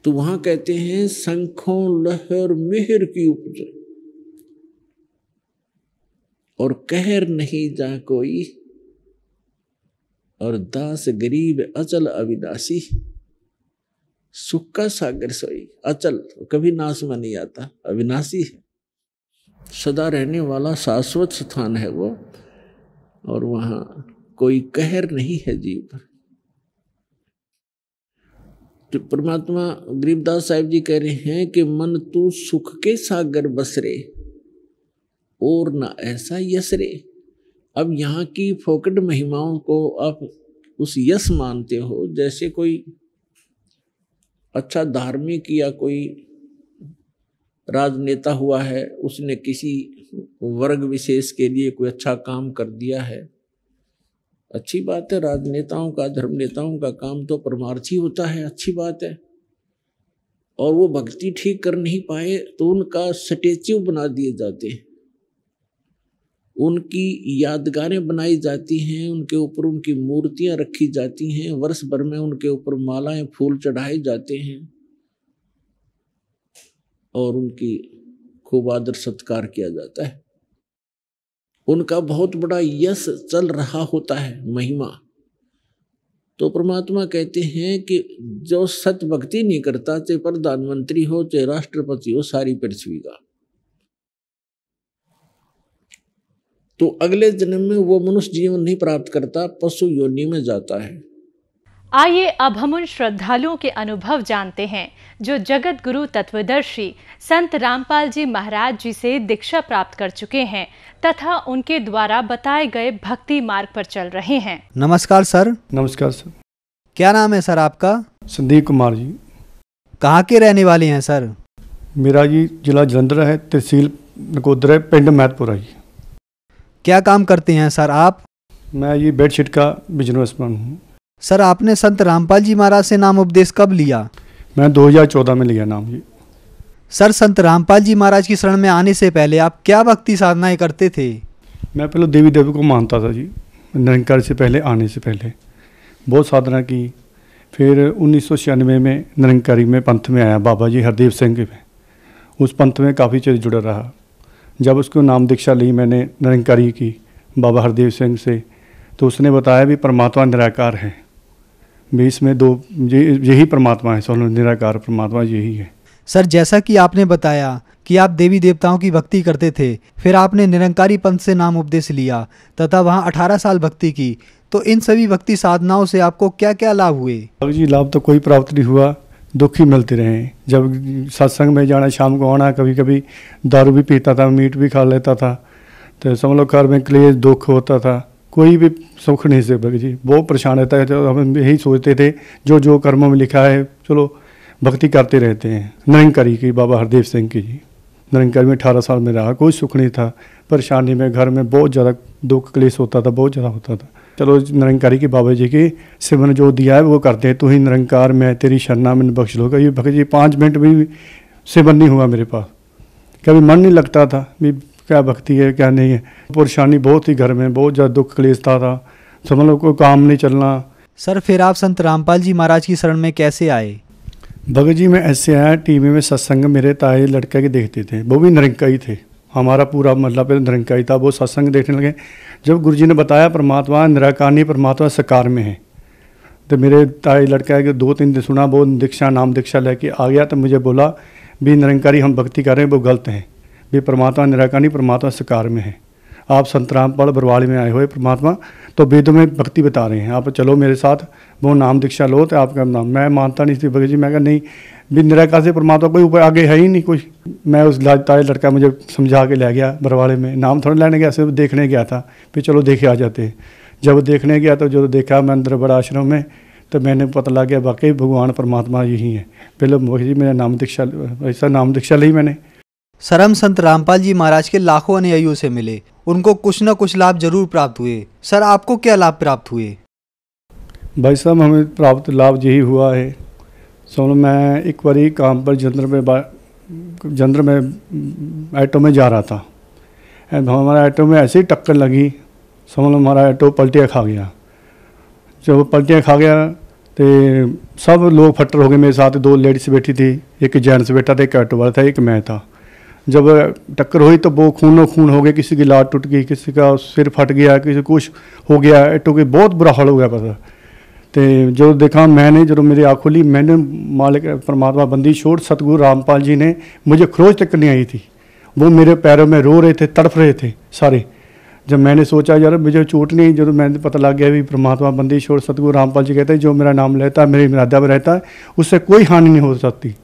तो वहां कहते हैं संखों लहर मेहर की उपज और कहर नहीं जा कोई और दास गरीब अचल अविनाशी सुख का सागर सोई अचल कभी नाश में नहीं आता अविनाशी है सदा रहने वाला शाश्वत स्थान है वो और वहाँ कोई कहर नहीं है जीव पर परमात्मा गरीबदास साहिब जी कह रहे हैं कि मन तू सुख के सागर बसरे और ना ऐसा यसरे अब यहाँ की फोकट महिमाओं को आप उस यश मानते हो जैसे कोई अच्छा धार्मिक या कोई राजनेता हुआ है उसने किसी वर्ग विशेष के लिए कोई अच्छा काम कर दिया है अच्छी बात है राजनेताओं का धर्म नेताओं का काम तो परमार्थी होता है अच्छी बात है और वो भक्ति ठीक कर नहीं पाए तो उनका स्टेच्यू बना दिए जाते हैं उनकी यादगारें बनाई जाती हैं उनके ऊपर उनकी मूर्तियां रखी जाती हैं वर्ष भर में उनके ऊपर मालाएं फूल चढ़ाए जाते हैं और उनकी खूब आदर सत्कार किया जाता है उनका बहुत बड़ा यश चल रहा होता है महिमा तो परमात्मा कहते हैं कि जो सत भक्ति नहीं करता चाहे प्रधानमंत्री हो चाहे राष्ट्रपति हो सारी पृथ्वी का तो अगले जन्म में वो मनुष्य जीवन नहीं प्राप्त करता पशु योनि में जाता है आइए अब हम उन श्रद्धालुओं के अनुभव जानते हैं जो जगत गुरु तत्वदर्शी संत रामपाल जी महाराज जी से दीक्षा प्राप्त कर चुके हैं तथा उनके द्वारा बताए गए भक्ति मार्ग पर चल रहे हैं नमस्कार सर नमस्कार सर क्या नाम है सर आपका संदीप कुमार जी कहाँ के रहने वाले हैं सर मेरा जी जिला जलंधर है तहसील नकोदर है पिंड मैतपुरा जी क्या काम करते हैं सर आप मैं ये बेडशीट का बिजनेसमैन हूँ सर आपने संत रामपाल जी महाराज से नाम उपदेश कब लिया मैं 2014 में लिया नाम जी सर संत रामपाल जी महाराज की शरण में आने से पहले आप क्या भक्ति साधनाएं करते थे मैं पहले देवी देवी को मानता था जी निरंकार से पहले आने से पहले बहुत साधना की फिर उन्नीस में निरंकारी में पंथ में आया बाबा जी हरदेव सिंह में उस पंथ में काफ़ी चिर जुड़ा रहा जब उसको नाम दीक्षा ली मैंने निरंकारी की बाबा हरदेव सिंह से तो उसने बताया भी परमात्मा निराकार है भी इसमें दो यही परमात्मा है सोलो निराकार परमात्मा यही है सर जैसा कि आपने बताया कि आप देवी देवताओं की भक्ति करते थे फिर आपने निरंकारी पंथ से नाम उपदेश लिया तथा वहाँ अठारह साल भक्ति की तो इन सभी भक्ति साधनाओं से आपको क्या क्या लाभ हुए जी लाभ तो कोई प्राप्त नहीं हुआ दुख ही मिलते रहे जब सत्संग में जाना शाम को आना कभी कभी दारू भी पीता था मीट भी खा लेता था तो समझ लो घर में क्लेश दुख होता था कोई भी सुख नहीं से भगत जी बहुत परेशान रहता है तो हम यही सोचते थे जो जो कर्मों में लिखा है चलो भक्ति करते रहते हैं निरंकारी की बाबा हरदेव सिंह की जी निरंकारी में अठारह साल में रहा कोई सुख नहीं था परेशानी में घर में बहुत ज़्यादा दुख क्लेश होता था बहुत ज़्यादा होता था चलो निरंकारी के बाबा जी की सिमन जो दिया है वो करते हैं तो ही निरंकार मैं तेरी शरणा में बख्श लो कभी भगत जी पाँच मिनट भी सिमन नहीं हुआ मेरे पास कभी मन नहीं लगता था भी क्या भक्ति है क्या नहीं है परेशानी बहुत ही घर में बहुत ज़्यादा दुख क्लेश था था समझ लो तो मतलब कोई काम नहीं चलना सर फिर आप संत रामपाल जी महाराज की शरण में कैसे आए भगत जी मैं ऐसे आया टीवी में सत्संग मेरे ताए लड़के के देखते थे वो भी नरंका ही थे हमारा पूरा मतलब निरंकार था वो सत्संग देखने लगे जब गुरु जी ने बताया परमात्मा निराकारणी परमात्मा सकार में है तो मेरे ताए लड़का है दो तीन दिन सुना वो दीक्षा नाम दीक्षा लेके आ गया तो मुझे बोला भी निरंकारी हम भक्ति कर रहे हैं वो गलत हैं ये परमात्मा निराकारी परमात्मा सकार में है आप संतराम पल बरवाली में आए हुए परमात्मा तो वेद में भक्ति बता रहे हैं आप चलो मेरे साथ वो नाम दीक्षा लो तो आपका नाम मैं मानता नहीं भगत जी मैं कहा नहीं भी निराकार से परमात्मा कोई ऊपर आगे है ही नहीं कुछ मैं उस लाजतारे लड़का मुझे समझा के ले गया बरवाड़े में नाम थोड़ा लेने गया सिर्फ देखने गया था फिर चलो देखे आ जाते जब देखने गया तो जो देखा मैं अंदर बड़ा आश्रम में तो मैंने पता लग गया वाकई भगवान परमात्मा यही है पहले मुख्य जी मेरा नाम दीक्षा ऐसा नाम दीक्षा ली मैंने सरम संत रामपाल जी महाराज के लाखों अनुयायियों से मिले उनको कुछ न कुछ लाभ जरूर प्राप्त हुए सर आपको क्या लाभ प्राप्त हुए भाई साहब हमें प्राप्त लाभ यही हुआ है सुन मैं एक बार काम पर जंद्र में जंद्र में ऐटो में जा रहा था एंड हमारा ऑटो में ऐसे ही टक्कर लगी समझ लो हमारा ऑटो पलटिया खा गया जब पलटिया खा गया तो सब लोग फटर हो गए मेरे साथ दो लेडीज बैठी थी एक जेंट्स बैठा था एक ऑटो वाला था एक मैं था जब टक्कर हुई तो वो खूनो खून हो गया किसी की लात टूट गई किसी का सिर फट गया किसी कुछ हो गया टू के बहुत बुरा हाल हो गया पता तो जो देखा मैंने जो मेरी आँख खुली मैंने मालिक परमात्मा बंदी छोड़ सतगुरु रामपाल जी ने मुझे खरोज तक नहीं आई थी वो मेरे पैरों में रो रहे थे तड़फ रहे थे सारे जब मैंने सोचा यार मुझे चोट नहीं जब मैंने पता लग गया भी परमात्मा बंदी छोड़ सतगुरु रामपाल जी कहते हैं जो मेरा नाम लेता है मेरी इरादा में रहता है उससे कोई हानि नहीं हो सकती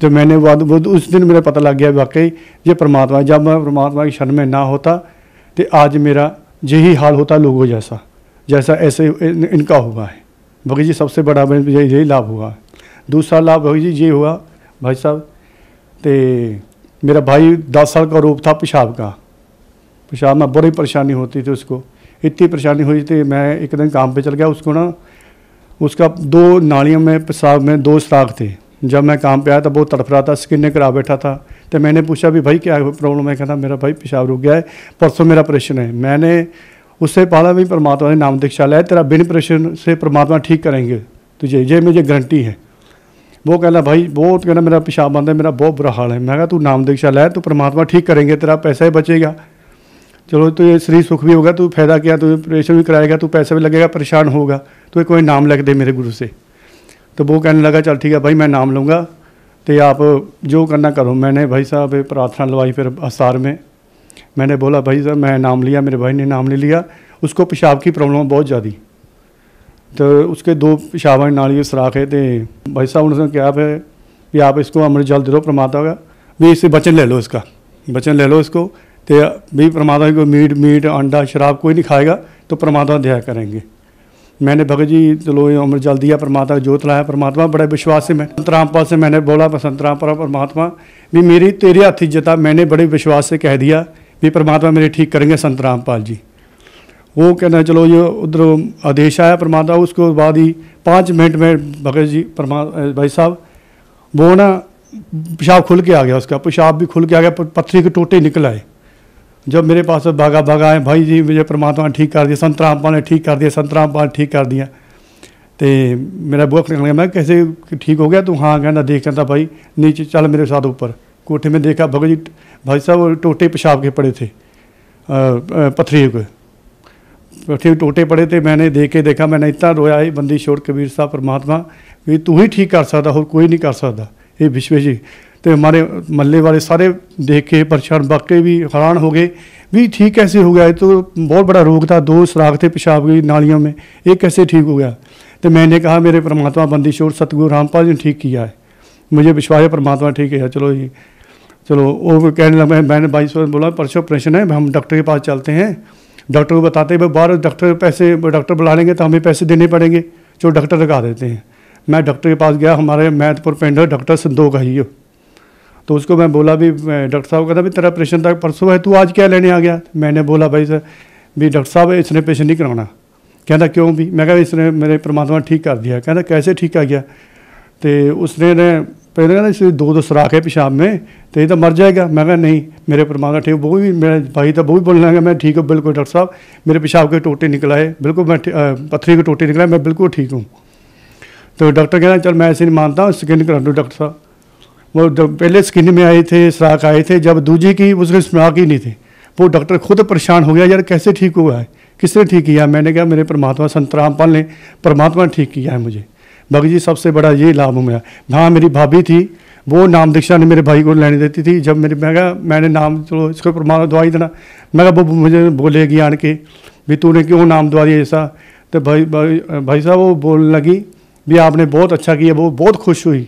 तो मैंने वो, वो उस दिन मेरा पता लग गया वाकई ये परमात्मा जब मैं परमात्मा की शरण में ना होता तो आज मेरा यही हाल होता लोगों जैसा जैसा ऐसे इन, इनका हुआ है भगत जी सबसे बड़ा यही लाभ हुआ दूसरा लाभ भगत जी ये हुआ भाई साहब तो मेरा भाई दस साल का रूप था पेशाब का पेशाब में बड़ी परेशानी होती थी उसको इतनी परेशानी हुई थी मैं एक दिन काम पे चल गया उसको ना उसका दो नालियों में पेशाब में दो सराख थे जब मैं काम पे आया तो बहुत तड़फ रहा था स्किन करा बैठा था तो मैंने पूछा भी भाई क्या प्रॉब्लम है कहना मेरा भाई पेशाब रुक गया है परसों मेरा ऑपरेशन है मैंने उससे पहला भी परमात्मा ने नाम दीक्षा लाया तेरा बिन ऑपरेशन से परमात्मा ठीक करेंगे तुझे ये मुझे गारंटी है वो कहना भाई बहुत कहना मेरा पेशाब बंद है मेरा बहुत बुरा हाल है मैं कहा तू नाम दीक्षा लाया तो परमात्मा ठीक करेंगे तेरा पैसा ही बचेगा चलो तो ये शरीर सुख भी होगा तू फायदा किया तुझे ऑपरेशन भी कराएगा तू पैसा भी लगेगा परेशान होगा तो कोई नाम लग दे मेरे गुरु से तो वो कहने लगा चल ठीक है भाई मैं नाम लूँगा तो आप जो करना करो मैंने भाई साहब प्रार्थना लवाई फिर असार में मैंने बोला भाई साहब मैं नाम लिया मेरे भाई ने नाम ले लिया उसको पेशाब की प्रॉब्लम बहुत ज़्यादा तो उसके दो पेशाबां नाली सराखे तो भाई साहब उन्होंने क्या फिर कि आप इसको अमृत जल दे दो परमात्मा का भी इससे वचन ले लो इसका वचन ले लो इसको तो भी परमात्मा को मीट मीट अंडा शराब कोई नहीं खाएगा तो परमात्मा दया करेंगे मैंने भगत जी चलो ये उम्र जल दिया परमात्मा जोत लाया परमात्मा बड़े विश्वास से मैं संत रामपाल से मैंने बोला संत रामपाल परमात्मा भी मेरी तेरे हाथ जता मैंने बड़े विश्वास से कह दिया भी परमात्मा मेरे ठीक करेंगे संत रामपाल जी वो कहना चलो ये उधर आदेश आया परमात्मा उसके बाद ही पाँच मिनट में भगत जी परमा भाई साहब वो ना पेशाब खुल के आ गया उसका पेशाब भी खुल के आ गया पत्थरी के टोटे निकल आए जब मेरे पास भागा भागा आए भाई जी मुझे परमात्मा ने ठीक कर दिया संत रामपाल ने ठीक कर दिया संत रामपाल ने ठीक कर दिया तो मेरा बुआ कहने मैं कैसे ठीक हो गया तू तो हाँ कहना देख कहता भाई नीचे चल मेरे साथ ऊपर कोठे में देखा भगत जी भाई साहब टोटे पेशाब के पड़े थे पथरी के पथरी टोटे पड़े थे मैंने देख के देखा मैंने इतना रोया है बंदी छोड़ कबीर साहब परमात्मा भी तू ही ठीक कर सकता और कोई नहीं कर सकता ये विश्व जी तो हमारे महल वाले सारे देख के परेशान वाकई भी हैरान हो गए भी ठीक कैसे हो गया तो बहुत बड़ा रोग था दो सुराख थे पेशाब की नालियों में एक कैसे ठीक हो गया तो मैंने कहा मेरे परमात्मा बंदी शोर सतगुरु रामपाल जी ने ठीक किया है मुझे विश्वास है परमात्मा ठीक है चलो जी चलो वो कहने लगा मैंने भाई सौ बोला परसों ऑपरेशन है हम डॉक्टर के पास चलते हैं डॉक्टर को बताते हैं बाहर डॉक्टर पैसे डॉक्टर बुला लेंगे तो हमें पैसे देने पड़ेंगे जो डॉक्टर लगा देते हैं मैं डॉक्टर के पास गया हमारे मैथपुर पेंडर डॉक्टर संदो का ही तो उसको मैं बोला भी डॉक्टर साहब कहता भाई तेरा ऑपरेशन था परसों है तू आज क्या लेने आ गया मैंने बोला भाई सर भी डॉक्टर साहब इसने ऑपरेशन नहीं करवाना कहता क्यों भी मैं कहा इसने मेरे परमात्मा ठीक कर दिया कहता कैसे ठीक कर गया तो उसने पहले कहना इस दो दो सुराख है पेशाब में तो ये तो मर जाएगा मैं कहा नहीं मेरे परमात्मा ठीक वो भी मेरा भाई तो वो भी बोलने लगा मैं ठीक हूँ बिल्कुल डॉक्टर साहब मेरे पेशाब के टोटे निकलाए बिल्कुल मैं पत्थरी के टोटे निकलाए मैं बिल्कुल ठीक हूँ तो डॉक्टर कहना चल मैं ऐसे नहीं मानता स्कैन करा दूँ डॉक्टर साहब वो जब तो पहले स्किन में आए थे सराख आए थे जब दूजे की उसके सराख ही नहीं थे वो डॉक्टर खुद परेशान हो गया यार कैसे ठीक हुआ है किसने ठीक किया मैंने कहा मेरे परमात्मा संत रामपाल ने परमात्मा ने ठीक किया है मुझे भगत जी सबसे बड़ा ये लाभ मिला मेरा हाँ मेरी भाभी थी वो नाम दीक्षा ने मेरे भाई को लेने देती थी जब मेरे मैं कहा मैंने नाम चलो इसको परमात्मा दवाई देना मैं कहा वो मुझे बोलेगी आन के भी तूने क्यों नाम दवा दिया ऐसा तो भाई भाई, भाई साहब वो बोलने लगी भी आपने बहुत अच्छा किया वो बहुत खुश हुई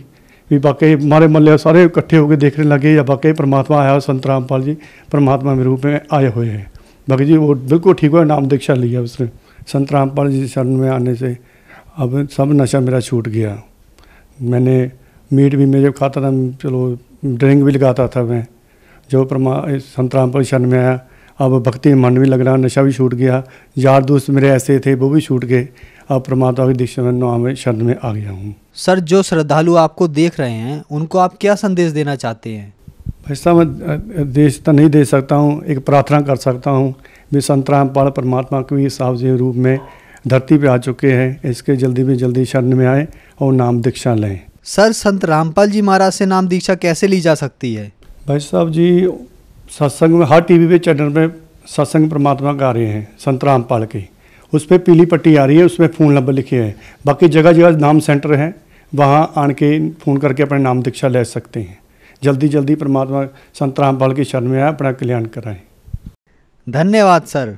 भी वाकई हमारे मल्ले सारे इकट्ठे होकर देखने लगे या वाकई परमात्मा आया संत रामपाल जी परमात्मा के रूप में आए हुए हैं बाकी जी वो बिल्कुल ठीक हुआ नाम दीक्षा लिया उसने संत रामपाल जी शरण में आने से अब सब नशा मेरा छूट गया मैंने मीट भी मैं जब खाता था चलो ड्रिंक भी लगाता था मैं जो परमा संत रामपाल शरण में आया अब भक्ति मन भी लग रहा नशा भी छूट गया यार दोस्त मेरे ऐसे थे वो भी छूट गए अब परमात्मा की दीक्षा में नाम शरण में आ गया हूँ सर जो श्रद्धालु आपको देख रहे हैं उनको आप क्या संदेश देना चाहते हैं ऐसा मैं देश तो नहीं दे सकता हूँ एक प्रार्थना कर सकता हूँ वे संतराम पाल परमात्मा के सावजी रूप में धरती पर आ चुके हैं इसके जल्दी भी जल्दी शरण में आए और नाम दीक्षा लें सर संत रामपाल जी महाराज से नाम दीक्षा कैसे ली जा सकती है भाई साहब जी सत्संग में हर टीवी पे चैनल में सत्संग परमात्मा गा रहे हैं संत रामपाल के उस पर पीली पट्टी आ रही है उसमें फ़ोन नंबर लिखे हैं बाकी जगह जगह नाम सेंटर हैं वहाँ आन के फ़ोन करके अपने नाम दीक्षा ले सकते हैं जल्दी जल्दी परमात्मा संत रामपाल की शरण में आए अपना कल्याण कराएं धन्यवाद सर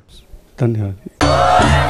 धन्यवाद